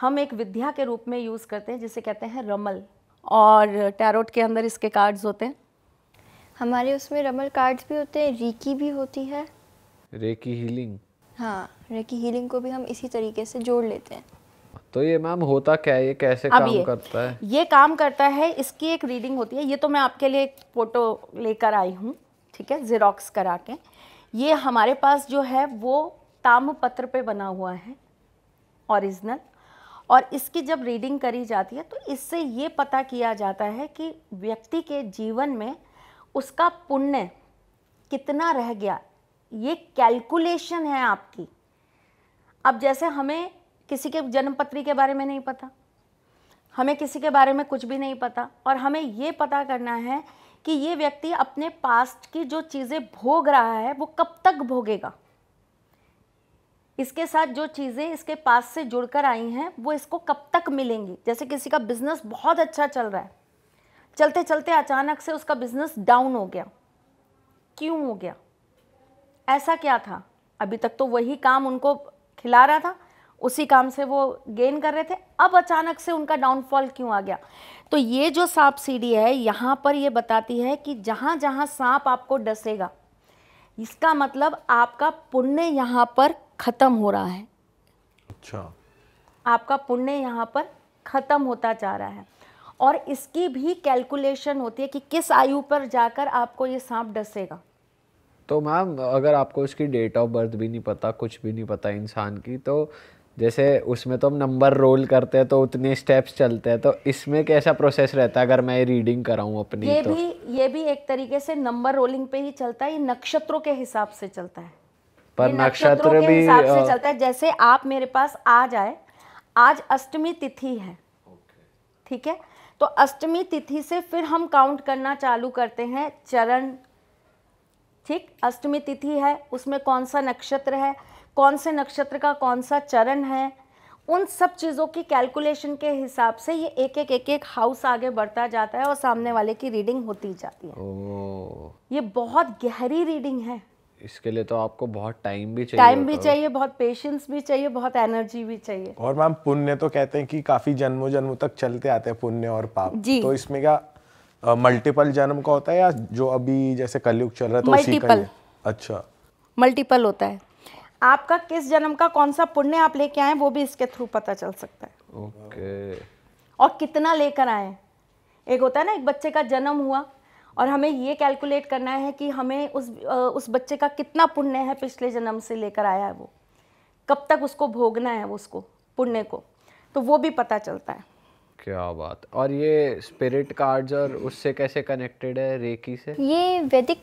हम एक विद्या के रूप में यूज़ करते हैं जिसे कहते हैं रमल और टैरोट के अंदर इसके कार्ड्स होते हैं हमारे उसमें रमल कार्ड्स भी होते हैं रीकी भी होती है रेकी हीलिंग हाँ रेकी हीलिंग को भी हम इसी तरीके से जोड़ लेते हैं तो ये मैम होता क्या है ये कैसे काम ये, करता है ये काम करता है इसकी एक रीडिंग होती है ये तो मैं आपके लिए एक फ़ोटो लेकर आई हूँ ठीक है जेरोक्स करा के ये हमारे पास जो है वो ताम पत्र पे बना हुआ है ओरिजिनल और इसकी जब रीडिंग करी जाती है तो इससे ये पता किया जाता है कि व्यक्ति के जीवन में उसका पुण्य कितना रह गया ये कैलकुलेशन है आपकी अब जैसे हमें किसी के जन्म पत्री के बारे में नहीं पता हमें किसी के बारे में कुछ भी नहीं पता और हमें ये पता करना है कि ये व्यक्ति अपने पास्ट की जो चीज़ें भोग रहा है वो कब तक भोगेगा इसके साथ जो चीज़ें इसके पास से जुड़कर आई हैं वो इसको कब तक मिलेंगी जैसे किसी का बिज़नेस बहुत अच्छा चल रहा है चलते चलते अचानक से उसका बिज़नेस डाउन हो गया क्यों हो गया ऐसा क्या था अभी तक तो वही काम उनको खिला रहा था उसी काम से वो गेन कर रहे थे अब अचानक से उनका डाउनफॉल क्यों आ गया तो ये जो सांप सीढ़ी है यहाँ पर ये बताती है कि जहाँ जहाँ सांप आपको डसेगा इसका मतलब आपका पुण्य यहाँ पर ख़त्म हो रहा है अच्छा आपका पुण्य यहाँ पर ख़त्म होता जा रहा है और इसकी भी कैलकुलेशन होती है कि किस आयु पर जाकर आपको ये सांप डसेगा तो मैम अगर आपको इसकी डेट ऑफ बर्थ भी नहीं पता कुछ भी नहीं पता इंसान की तो जैसे उसमें तो हम नंबर रोल करते हैं तो उतने स्टेप्स चलते हैं तो इसमें कैसा प्रोसेस रहता है अगर मैं ये रीडिंग कराऊं अपनी ये तो? भी ये भी एक तरीके से नंबर रोलिंग पे ही चलता है ये नक्षत्रों के हिसाब से चलता है पर नक्षत्र भी से चलता है जैसे आप मेरे पास आ जाए आज अष्टमी तिथि है ठीक है तो अष्टमी तिथि से फिर हम काउंट करना चालू करते हैं चरण ठीक अष्टमी तिथि है उसमें कौन सा नक्षत्र है कौन से नक्षत्र का कौन सा चरण है उन सब चीज़ों की कैलकुलेशन के हिसाब से ये एक एक एक एक हाउस आगे बढ़ता जाता है और सामने वाले की रीडिंग होती जाती है ये बहुत गहरी रीडिंग है इसके लिए तो आपको बहुत टाइम भी चाहिए टाइम भी चाहिए बहुत पेशेंस भी चाहिए बहुत एनर्जी भी चाहिए और मैम पुण्य तो कहते हैं कि काफी जन्मों जन्मों तक चलते आते हैं पुण्य और पाप जी तो इसमें क्या मल्टीपल जन्म का होता है या जो अभी जैसे कलयुग चल रहा है तो मल्टीपल अच्छा मल्टीपल होता है आपका किस जन्म का कौन सा पुण्य आप लेके आए वो भी इसके थ्रू पता चल सकता है ओके okay. और कितना लेकर आए एक होता है ना एक बच्चे का जन्म हुआ और हमें ये कैलकुलेट करना है कि हमें उस उस बच्चे का कितना पुण्य है पिछले जन्म से लेकर आया है वो कब तक उसको भोगना है उसको पुण्य को तो वो भी पता चलता है क्या बात और ये स्पिरिट कार्ड्स और उससे कैसे कनेक्टेड है रेकी से ये वैदिक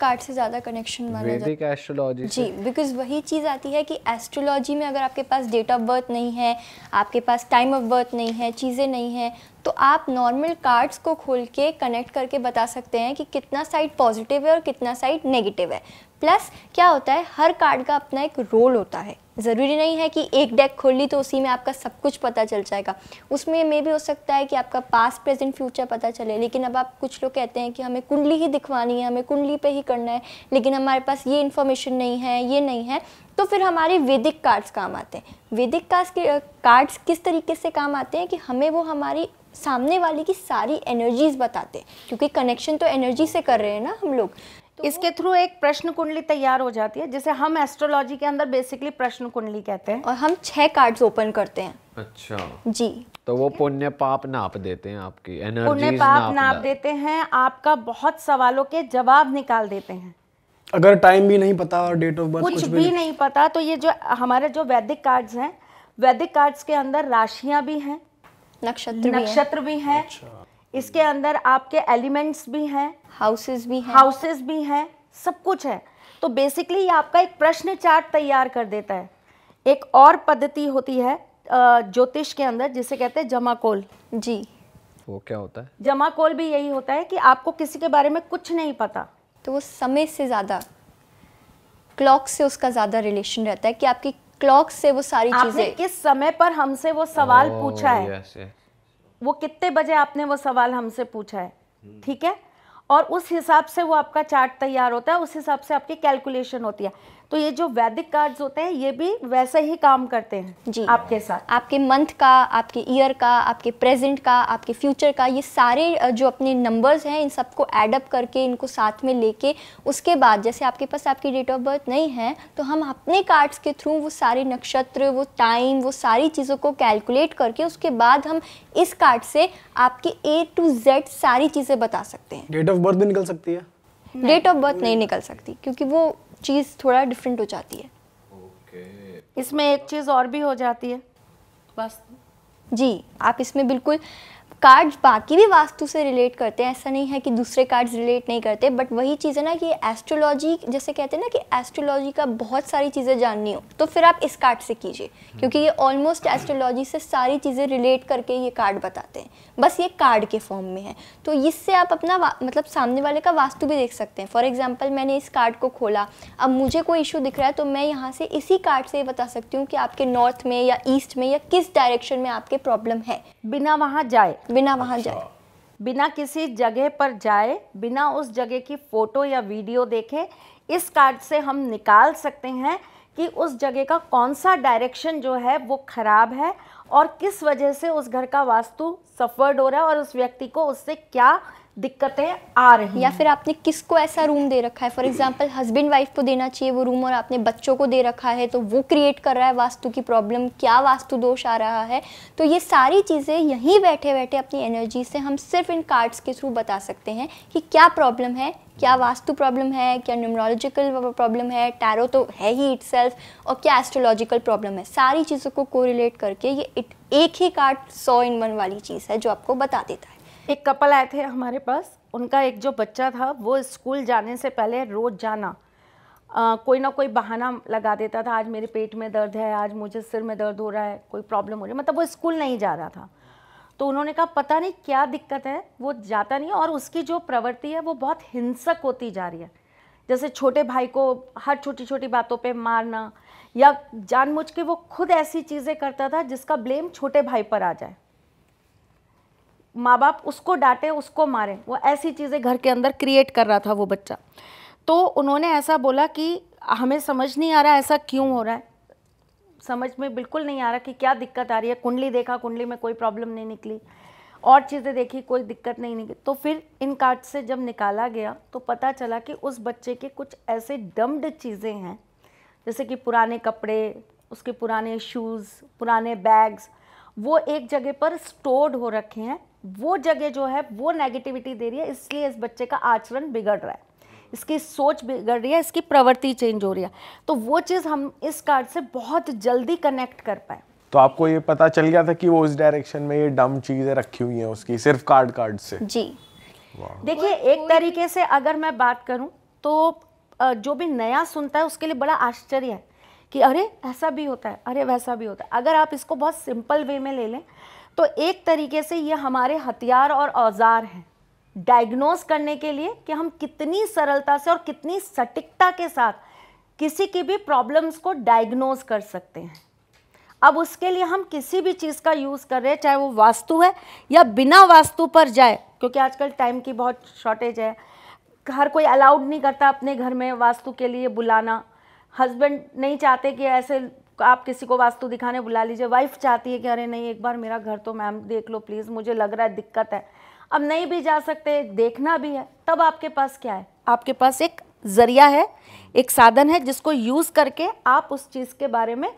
कार्ड से ज़्यादा कनेक्शन माना जाता है वैदिक एस्ट्रोलॉजी जी बिकॉज वही चीज़ आती है कि एस्ट्रोलॉजी में अगर आपके पास डेट ऑफ बर्थ नहीं है आपके पास टाइम ऑफ बर्थ नहीं है चीज़ें नहीं है तो आप नॉर्मल कार्ड्स को खोल के कनेक्ट करके बता सकते हैं कि कितना साइड पॉजिटिव है और कितना साइड नेगेटिव है प्लस क्या होता है हर कार्ड का अपना एक रोल होता है ज़रूरी नहीं है कि एक डेक खोल ली तो उसी में आपका सब कुछ पता चल जाएगा उसमें मे भी हो सकता है कि आपका पास्ट प्रेजेंट फ्यूचर पता चले लेकिन अब आप कुछ लोग कहते हैं कि हमें कुंडली ही दिखवानी है हमें कुंडली पे ही करना है लेकिन हमारे पास ये इन्फॉर्मेशन नहीं है ये नहीं है तो फिर हमारे वैदिक कार्ड्स काम आते हैं वैदिक कार्ड्स के कार्ड्स किस तरीके से काम आते हैं कि हमें वो हमारी सामने वाले की सारी एनर्जीज बताते हैं क्योंकि कनेक्शन तो एनर्जी से कर रहे हैं ना हम लोग तो इसके थ्रू एक प्रश्न कुंडली तैयार हो जाती है जिसे हम एस्ट्रोलॉजी के अंदर बेसिकली प्रश्न कुंडली कहते हैं और हम छह कार्ड्स ओपन करते हैं अच्छा जी तो वो पुण्य पाप नाप देते हैं आपकी एनर्जी पुण्य पाप नाप, नाप देते हैं आपका बहुत सवालों के जवाब निकाल देते हैं अगर टाइम भी नहीं पता और डेट ऑफ बर्थ कुछ, कुछ भी, भी नहीं पता तो ये जो हमारे जो वैदिक कार्ड्स हैं वैदिक कार्ड्स के अंदर राशियां भी हैं नक्षत्र नक्षत्र भी हैं अच्छा। इसके अंदर आपके एलिमेंट्स भी हैं हाउसेस भी हैं हाउसेस भी हैं सब कुछ है तो बेसिकली ये आपका एक प्रश्न चार्ट तैयार कर देता है एक और पद्धति होती है ज्योतिष के अंदर जिसे कहते हैं जमाकोल जी वो क्या होता है जमाकोल भी यही होता है कि आपको किसी के बारे में कुछ नहीं पता तो वो समय से ज़्यादा क्लॉक से उसका ज़्यादा रिलेशन रहता है कि आपकी क्लॉक से वो सारी चीज़ें किस समय पर हमसे वो सवाल oh, पूछा है yes, yes. वो कितने बजे आपने वो सवाल हमसे पूछा है ठीक है और उस हिसाब से वो आपका चार्ट तैयार होता है उस हिसाब से आपकी कैलकुलेशन होती है तो ये जो वैदिक कार्ड्स होते हैं ये भी वैसे ही काम करते हैं जी आपके साथ आपके मंथ का आपके ईयर का आपके प्रेजेंट का आपके फ्यूचर का ये सारे जो अपने नंबर्स हैं इन सबको एडअप करके इनको साथ में लेके उसके बाद जैसे आपके पास आपकी डेट ऑफ बर्थ नहीं है तो हम अपने कार्ड्स के थ्रू वो सारे नक्षत्र वो टाइम वो सारी चीज़ों को कैलकुलेट करके उसके बाद हम इस कार्ड से आपके ए टू जेड सारी चीज़ें बता सकते हैं डेट ऑफ बर्थ भी निकल सकती है डेट ऑफ बर्थ नहीं निकल सकती क्योंकि वो चीज़ थोड़ा डिफरेंट हो जाती है okay. इसमें एक चीज़ और भी हो जाती है बस जी आप इसमें बिल्कुल कार्ड्स बाकी भी वास्तु से रिलेट करते हैं ऐसा नहीं है कि दूसरे कार्ड्स रिलेट नहीं करते बट वही चीज़ है ना कि एस्ट्रोलॉजी जैसे कहते हैं ना कि एस्ट्रोलॉजी का बहुत सारी चीज़ें जाननी हो तो फिर आप इस कार्ड से कीजिए क्योंकि ये ऑलमोस्ट एस्ट्रोलॉजी से सारी चीज़ें रिलेट करके ये कार्ड बताते हैं बस ये कार्ड के फॉर्म में है तो इससे आप अपना मतलब सामने वाले का वास्तु भी देख सकते हैं फॉर एग्जाम्पल मैंने इस कार्ड को खोला अब मुझे कोई इशू दिख रहा है तो मैं यहाँ से इसी कार्ड से ये बता सकती हूँ कि आपके नॉर्थ में या ईस्ट में या किस डायरेक्शन में आपके प्रॉब्लम है बिना वहाँ जाए बिना वहाँ अच्छा। जाए बिना किसी जगह पर जाए बिना उस जगह की फ़ोटो या वीडियो देखे इस कार्ड से हम निकाल सकते हैं कि उस जगह का कौन सा डायरेक्शन जो है वो ख़राब है और किस वजह से उस घर का वास्तु सफर्ड हो रहा है और उस व्यक्ति को उससे क्या दिक्कतें आ रही या फिर आपने किसको ऐसा रूम दे रखा है फॉर एग्जाम्पल हस्बैंड वाइफ को देना चाहिए वो रूम और आपने बच्चों को दे रखा है तो वो क्रिएट कर रहा है वास्तु की प्रॉब्लम क्या वास्तु दोष आ रहा है तो ये सारी चीज़ें यहीं बैठे बैठे अपनी एनर्जी से हम सिर्फ इन कार्ड्स के थ्रू बता सकते हैं कि क्या प्रॉब्लम है क्या वास्तु प्रॉब्लम है क्या न्यूमरोलॉजिकल प्रॉब्लम है टैरो तो है ही इट और क्या एस्ट्रोलॉजिकल प्रॉब्लम है सारी चीज़ों को कोरिलेट करके ये एक ही कार्ड सौ इन वन वाली चीज़ है जो आपको बता देता है एक कपल आए थे हमारे पास उनका एक जो बच्चा था वो स्कूल जाने से पहले रोज़ जाना आ, कोई ना कोई बहाना लगा देता था आज मेरे पेट में दर्द है आज मुझे सिर में दर्द हो रहा है कोई प्रॉब्लम हो रही है मतलब वो स्कूल नहीं जा रहा था तो उन्होंने कहा पता नहीं क्या दिक्कत है वो जाता नहीं और उसकी जो प्रवृत्ति है वो बहुत हिंसक होती जा रही है जैसे छोटे भाई को हर छोटी छोटी बातों पे मारना या जानबूझ के वो खुद ऐसी चीज़ें करता था जिसका ब्लेम छोटे भाई पर आ जाए माँ बाप उसको डांटे उसको मारे वो ऐसी चीज़ें घर के अंदर क्रिएट कर रहा था वो बच्चा तो उन्होंने ऐसा बोला कि हमें समझ नहीं आ रहा ऐसा क्यों हो रहा है समझ में बिल्कुल नहीं आ रहा कि क्या दिक्कत आ रही है कुंडली देखा कुंडली में कोई प्रॉब्लम नहीं निकली और चीज़ें देखी कोई दिक्कत नहीं निकली तो फिर इन कार्ड से जब निकाला गया तो पता चला कि उस बच्चे के कुछ ऐसे डम्ड चीज़ें हैं जैसे कि पुराने कपड़े उसके पुराने शूज़ पुराने बैग्स वो एक जगह पर स्टोर्ड हो रखे हैं वो जगह जो है वो नेगेटिविटी दे रही है इसलिए इस बच्चे का आचरण बिगड़ रहा है इसकी सोच बिगड़ रही है इसकी प्रवृत्ति चेंज हो रही है तो वो चीज़ हम इस कार्ड से बहुत जल्दी कनेक्ट कर पाए तो आपको ये पता चल गया था कि वो इस डायरेक्शन में ये डम चीज़ें रखी हुई हैं उसकी सिर्फ कार्ड कार्ड से जी देखिए एक तरीके से अगर मैं बात करूं तो जो भी नया सुनता है उसके लिए बड़ा आश्चर्य है कि अरे ऐसा भी होता है अरे वैसा भी होता है अगर आप इसको बहुत सिंपल वे में ले लें तो एक तरीके से ये हमारे हथियार और औजार हैं डायग्नोस करने के लिए कि हम कितनी सरलता से और कितनी सटीकता के साथ किसी की भी प्रॉब्लम्स को डायग्नोस कर सकते हैं अब उसके लिए हम किसी भी चीज़ का यूज़ कर रहे हैं चाहे वो वास्तु है या बिना वास्तु पर जाए क्योंकि आजकल टाइम की बहुत शॉर्टेज है हर कोई अलाउड नहीं करता अपने घर में वास्तु के लिए बुलाना हस्बैंड नहीं चाहते कि ऐसे आप किसी को वास्तु दिखाने बुला लीजिए वाइफ चाहती है कि अरे नहीं एक बार मेरा घर तो मैम देख लो प्लीज़ मुझे लग रहा है दिक्कत है अब नहीं भी जा सकते देखना भी है तब आपके पास क्या है आपके पास एक ज़रिया है एक साधन है जिसको यूज़ करके आप उस चीज़ के बारे में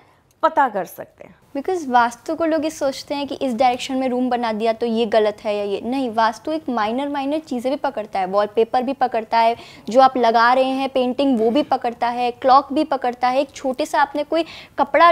पता कर सकते हैं बिकॉज वास्तु को लोग ये सोचते हैं कि इस डायरेक्शन में रूम बना दिया तो ये गलत है या ये नहीं वास्तु एक माइनर माइनर चीज़ें भी पकड़ता है वॉलपेपर भी पकड़ता है जो आप लगा रहे हैं पेंटिंग वो भी पकड़ता है क्लॉक भी पकड़ता है एक छोटे सा आपने कोई कपड़ा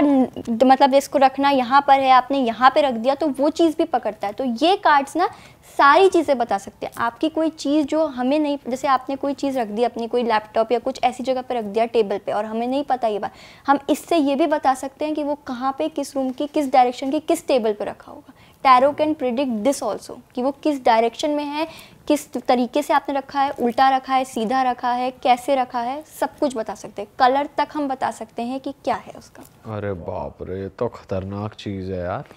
मतलब इसको रखना यहाँ पर है आपने यहाँ पर रख दिया तो वो चीज़ भी पकड़ता है तो ये कार्ड्स ना सारी चीज़ें बता सकते हैं आपकी कोई चीज़ जो हमें नहीं जैसे आपने कोई चीज़ रख दी अपनी कोई लैपटॉप या कुछ ऐसी जगह पर रख दिया टेबल पे और हमें नहीं पता ये बात हम इससे ये भी बता सकते हैं कि वो कहाँ पे किस रूम की किस डायरेक्शन की किस टेबल पे रखा होगा tarot can predict this also कि वो किस डायरेक्शन में है किस तरीके से आपने रखा है उल्टा रखा है सीधा रखा है कैसे रखा है सब कुछ बता सकते हैं कलर तक हम बता सकते हैं कि क्या है उसका अरे बाप रे ये तो खतरनाक चीज़ है यार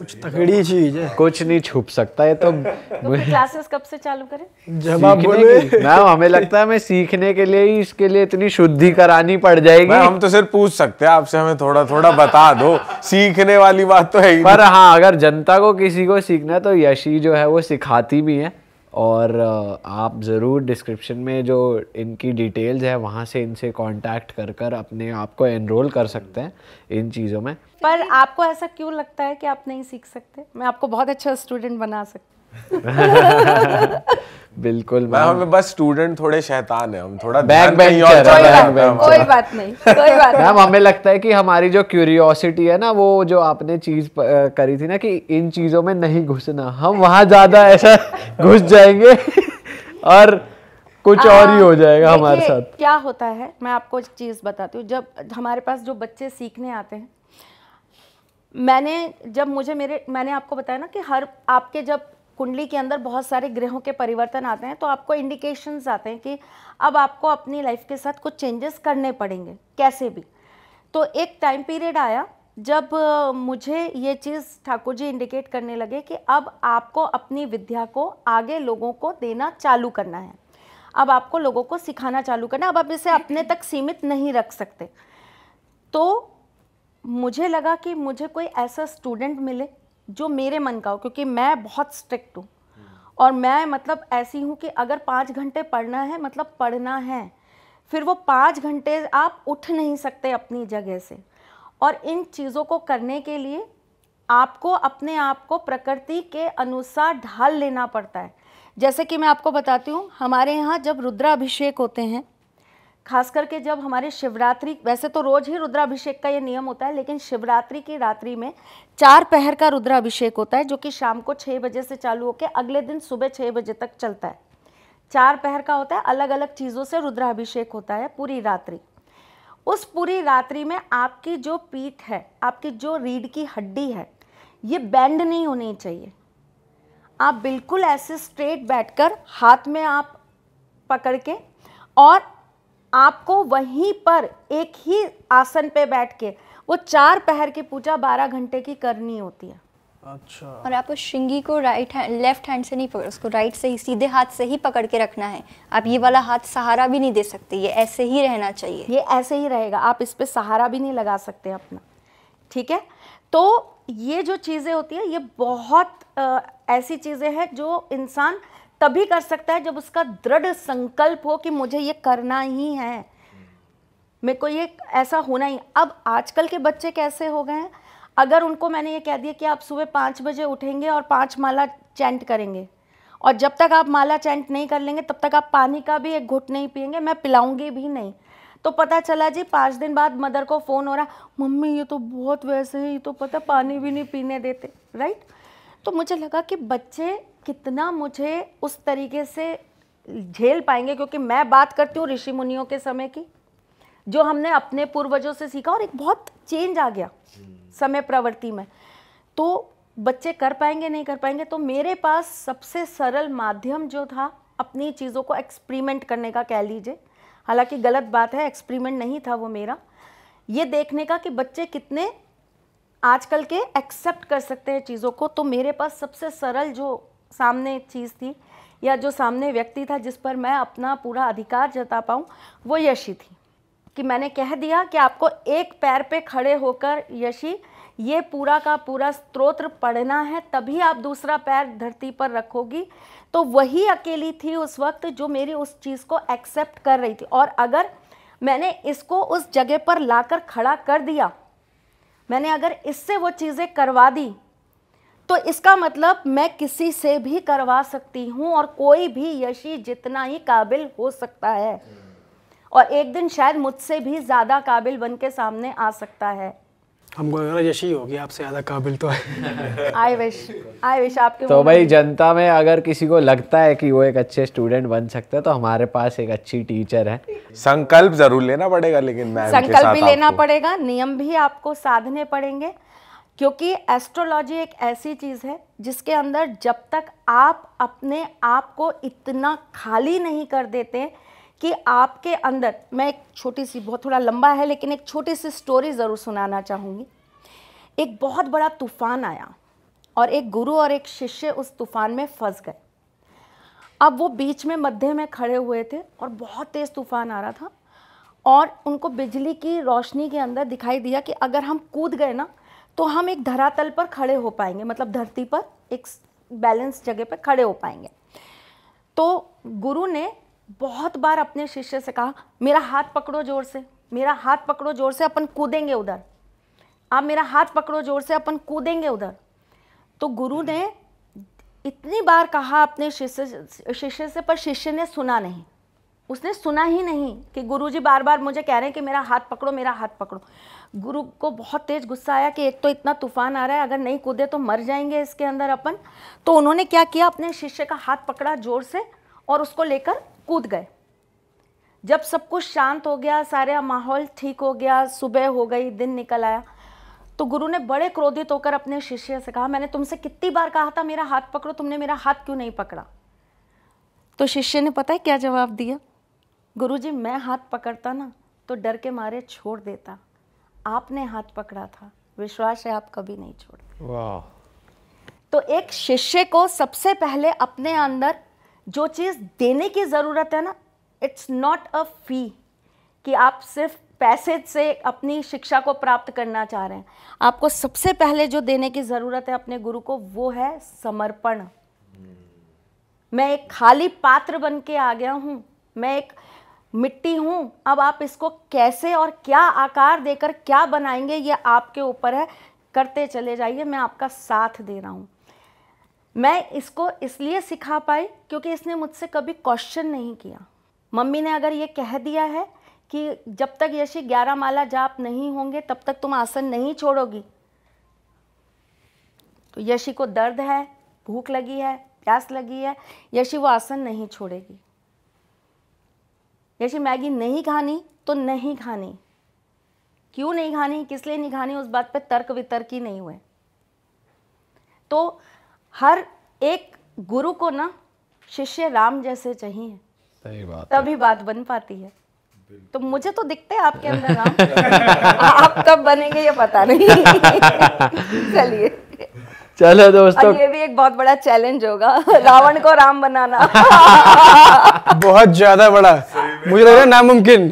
कुछ तगड़ी चीज है कुछ नहीं छुप सकता ये तो, क्लासेस तो कब से चालू करें जब आप बोले मैम हमें लगता है हमें सीखने के लिए ही इसके लिए इतनी शुद्धि करानी पड़ जाएगी हम तो सिर्फ पूछ सकते हैं आपसे हमें थोड़ा थोड़ा बता दो सीखने वाली बात तो है ही पर हाँ अगर जनता को किसी को सीखना है तो यशी जो है वो सिखाती भी है और आप ज़रूर डिस्क्रिप्शन में जो इनकी डिटेल्स है वहाँ से इनसे कांटेक्ट कर कर अपने आप को एनरोल कर सकते हैं इन चीज़ों में पर आपको ऐसा क्यों लगता है कि आप नहीं सीख सकते मैं आपको बहुत अच्छा स्टूडेंट बना सकती *laughs* बिल्कुल मैं हमें बस स्टूडेंट थोड़े शैतान है हम थोड़ा बैक बैक और हाँ, हाँ। कोई बात नहीं कोई बात मैम हमें लगता है कि हमारी जो क्यूरियोसिटी है ना वो जो आपने चीज करी थी ना कि इन चीजों में नहीं घुसना हम वहाँ ज्यादा ऐसा *laughs* घुस जाएंगे *laughs* और कुछ आ, और ही हो जाएगा हमारे साथ क्या होता है मैं आपको एक चीज बताती हूँ जब हमारे पास जो बच्चे सीखने आते हैं मैंने जब मुझे मेरे मैंने आपको बताया ना कि हर आपके जब कुंडली के अंदर बहुत सारे ग्रहों के परिवर्तन आते हैं तो आपको इंडिकेशंस आते हैं कि अब आपको अपनी लाइफ के साथ कुछ चेंजेस करने पड़ेंगे कैसे भी तो एक टाइम पीरियड आया जब मुझे ये चीज़ ठाकुर जी इंडिकेट करने लगे कि अब आपको अपनी विद्या को आगे लोगों को देना चालू करना है अब आपको लोगों को सिखाना चालू करना अब आप इसे अपने तक सीमित नहीं रख सकते तो मुझे लगा कि मुझे कोई ऐसा स्टूडेंट मिले जो मेरे मन का हो क्योंकि मैं बहुत स्ट्रिक्ट हूँ और मैं मतलब ऐसी हूँ कि अगर पाँच घंटे पढ़ना है मतलब पढ़ना है फिर वो पाँच घंटे आप उठ नहीं सकते अपनी जगह से और इन चीज़ों को करने के लिए आपको अपने आप को प्रकृति के अनुसार ढाल लेना पड़ता है जैसे कि मैं आपको बताती हूँ हमारे यहाँ जब रुद्राभिषेक होते हैं खास करके जब हमारे शिवरात्रि वैसे तो रोज ही रुद्राभिषेक का ये नियम होता है लेकिन शिवरात्रि की रात्रि में चार पहर का रुद्राभिषेक होता है जो कि शाम को छः बजे से चालू होकर अगले दिन सुबह छः बजे तक चलता है चार पहर का होता है अलग अलग चीज़ों से रुद्राभिषेक होता है पूरी रात्रि उस पूरी रात्रि में आपकी जो पीठ है आपकी जो रीढ़ की हड्डी है ये बैंड नहीं होनी चाहिए आप बिल्कुल ऐसे स्ट्रेट बैठकर हाथ में आप पकड़ के और आपको वहीं पर एक ही आसन पे बैठ के वो चार पहर की पूजा बारह घंटे की करनी होती है अच्छा और आपको श्रृंगी को राइट हैंड लेफ्ट हैंड से नहीं पकड़ उसको राइट से ही सीधे हाथ से ही पकड़ के रखना है आप ये वाला हाथ सहारा भी नहीं दे सकते ये ऐसे ही रहना चाहिए ये ऐसे ही रहेगा आप इस पर सहारा भी नहीं लगा सकते अपना ठीक है तो ये जो चीज़ें होती है ये बहुत आ, ऐसी चीज़ें हैं जो इंसान तभी कर सकता है जब उसका दृढ़ संकल्प हो कि मुझे ये करना ही है मेरे को ये ऐसा होना ही अब आजकल के बच्चे कैसे हो गए हैं अगर उनको मैंने ये कह दिया कि आप सुबह पाँच बजे उठेंगे और पाँच माला चैंट करेंगे और जब तक आप माला चैंट नहीं कर लेंगे तब तक आप पानी का भी एक घुट नहीं पियेंगे मैं पिलाऊंगी भी नहीं तो पता चला जी पाँच दिन बाद मदर को फ़ोन हो रहा मम्मी ये तो बहुत वैसे है ये तो पता पानी भी नहीं पीने देते राइट तो मुझे लगा कि बच्चे कितना मुझे उस तरीके से झेल पाएंगे क्योंकि मैं बात करती हूँ ऋषि मुनियों के समय की जो हमने अपने पूर्वजों से सीखा और एक बहुत चेंज आ गया समय प्रवृत्ति में तो बच्चे कर पाएंगे नहीं कर पाएंगे तो मेरे पास सबसे सरल माध्यम जो था अपनी चीज़ों को एक्सपेरिमेंट करने का कह लीजिए हालांकि गलत बात है एक्सपेरिमेंट नहीं था वो मेरा ये देखने का कि बच्चे कितने आजकल के एक्सेप्ट कर सकते हैं चीज़ों को तो मेरे पास सबसे सरल जो सामने चीज़ थी या जो सामने व्यक्ति था जिस पर मैं अपना पूरा अधिकार जता पाऊँ वो यशी थी कि मैंने कह दिया कि आपको एक पैर पे खड़े होकर यशी ये पूरा का पूरा स्त्रोत्र पढ़ना है तभी आप दूसरा पैर धरती पर रखोगी तो वही अकेली थी उस वक्त जो मेरी उस चीज़ को एक्सेप्ट कर रही थी और अगर मैंने इसको उस जगह पर लाकर खड़ा कर दिया मैंने अगर इससे वो चीज़ें करवा दी तो इसका मतलब मैं किसी से भी करवा सकती हूँ और कोई भी यशी जितना ही काबिल हो सकता है और एक दिन शायद मुझसे भी ज़्यादा काबिल बन के सामने आ सकता है हमको यशी होगी आपसे ज़्यादा काबिल तो आई विश आई विश आपके तो भाई जनता में अगर किसी को लगता है कि वो एक अच्छे स्टूडेंट बन सकते है तो हमारे पास एक अच्छी टीचर है संकल्प जरूर लेना पड़ेगा लेकिन संकल्प भी लेना पड़ेगा नियम भी आपको साधने पड़ेंगे क्योंकि एस्ट्रोलॉजी एक ऐसी चीज़ है जिसके अंदर जब तक आप अपने आप को इतना खाली नहीं कर देते कि आपके अंदर मैं एक छोटी सी बहुत थोड़ा लंबा है लेकिन एक छोटी सी स्टोरी ज़रूर सुनाना चाहूँगी एक बहुत बड़ा तूफ़ान आया और एक गुरु और एक शिष्य उस तूफ़ान में फंस गए अब वो बीच में मध्य में खड़े हुए थे और बहुत तेज़ तूफ़ान आ रहा था और उनको बिजली की रोशनी के अंदर दिखाई दिया कि अगर हम कूद गए ना तो हम एक धरातल पर खड़े हो पाएंगे मतलब धरती पर एक बैलेंस जगह पर खड़े हो पाएंगे तो गुरु ने बहुत बार अपने शिष्य से कहा मेरा हाथ पकड़ो जोर से मेरा हाथ पकड़ो जोर से अपन कूदेंगे उधर आप मेरा हाथ पकड़ो जोर से अपन कूदेंगे उधर तो गुरु ने इतनी बार कहा अपने शिष्य शिष्य से पर शिष्य ने सुना नहीं उसने सुना ही नहीं कि गुरुजी बार बार मुझे कह रहे हैं कि मेरा हाथ पकड़ो मेरा हाथ पकड़ो गुरु को बहुत तेज गुस्सा आया कि एक तो इतना तूफान आ रहा है अगर नहीं कूदे तो मर जाएंगे इसके अंदर अपन तो उन्होंने क्या किया अपने शिष्य का हाथ पकड़ा जोर से और उसको लेकर कूद गए जब सब कुछ शांत हो गया सारा माहौल ठीक हो गया सुबह हो गई दिन निकल आया तो गुरु ने बड़े क्रोधित होकर अपने शिष्य से कहा मैंने तुमसे कितनी बार कहा था मेरा हाथ पकड़ो तुमने मेरा हाथ क्यों नहीं पकड़ा तो शिष्य ने पता है क्या जवाब दिया गुरु जी मैं हाथ पकड़ता ना तो डर के मारे छोड़ देता आपने हाथ पकड़ा था विश्वास है आप कभी नहीं छोड़ तो एक शिष्य को सबसे पहले अपने अंदर जो चीज़ देने की ज़रूरत है ना इट्स नॉट अ फी कि आप सिर्फ पैसे से अपनी शिक्षा को प्राप्त करना चाह रहे हैं आपको सबसे पहले जो देने की ज़रूरत है अपने गुरु को वो है समर्पण मैं एक खाली पात्र बन के आ गया हूं मैं एक मिट्टी हूँ अब आप इसको कैसे और क्या आकार देकर क्या बनाएंगे ये आपके ऊपर है करते चले जाइए मैं आपका साथ दे रहा हूँ मैं इसको इसलिए सिखा पाई क्योंकि इसने मुझसे कभी क्वेश्चन नहीं किया मम्मी ने अगर ये कह दिया है कि जब तक यशी ग्यारह माला जाप नहीं होंगे तब तक तुम आसन नहीं छोड़ोगी तो यशी को दर्द है भूख लगी है प्यास लगी है यशी वो आसन नहीं छोड़ेगी जैसे मैगी नहीं खानी तो नहीं खानी क्यों नहीं खानी किस लिए नहीं खानी उस बात पे तर्क वितर्क ही नहीं हुए तो हर एक गुरु को ना शिष्य राम जैसे चाहिए सही बात तभी बात बन पाती है तो मुझे तो दिखते हैं आपके अंदर राम *laughs* आप कब बनेंगे ये पता नहीं *laughs* चलिए चलो दोस्तों ये भी एक बहुत बड़ा चैलेंज होगा रावण को राम बनाना बहुत ज्यादा बड़ा मुझे लग रहा है नामुमकिन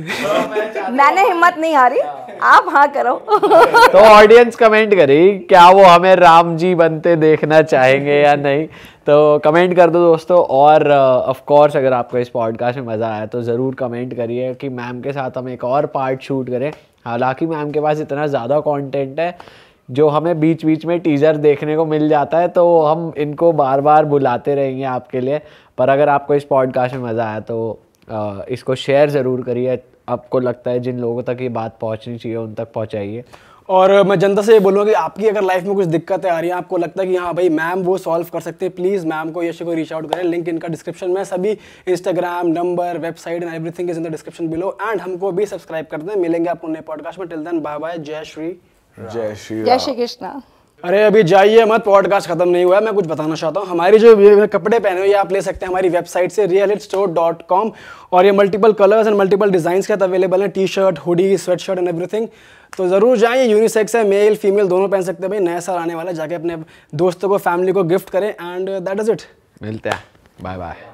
मैंने हिम्मत नहीं हारी आप हाँ करो तो ऑडियंस कमेंट करी क्या वो हमें राम जी बनते देखना चाहेंगे या नहीं तो कमेंट कर दो दोस्तों और ऑफ uh, कोर्स अगर आपको इस पॉडकास्ट में मज़ा आया तो ज़रूर कमेंट करिए कि मैम के साथ हम एक और पार्ट शूट करें हालांकि मैम के पास इतना ज़्यादा कंटेंट है जो हमें बीच बीच में टीजर देखने को मिल जाता है तो हम इनको बार बार बुलाते रहेंगे आपके लिए पर अगर आपको इस पॉडकास्ट में मज़ा आया तो इसको शेयर ज़रूर करिए आपको लगता है जिन लोगों तक ये बात पहुंचनी चाहिए उन तक पहुंचाइए और मैं जनता से ये बोलूँगा कि आपकी अगर लाइफ में कुछ दिक्कतें आ रही हैं आपको लगता है कि हाँ भाई मैम वो सॉल्व कर सकते हैं प्लीज़ मैम को यश को रीच आउट करें लिंक इनका डिस्क्रिप्शन में सभी Instagram number website and everything is in the description below and हमको भी सब्सक्राइब कर दें मिलेंगे आप उन्हें पॉडकास्ट में टिल देन बाय बाय जय श्री जय श्री जय श्री कृष्णा अरे अभी जाइए मत पॉडकास्ट खत्म नहीं हुआ है मैं कुछ बताना चाहता हूँ हमारी जो कपड़े पहने हुए आप ले सकते हैं हमारी वेबसाइट से रियल स्टोर डॉट कॉम और ये multiple colours and multiple design के साथ अवेलेबल तो है T shirt hoodie sweatshirt and everything तो ज़रूर जाएं यूनिसेक्स है मेल फीमेल दोनों पहन सकते हैं भाई नया साल आने वाला है जाके अपने दोस्तों को फैमिली को गिफ्ट करें एंड दैट इज़ इट मिलते हैं बाय बाय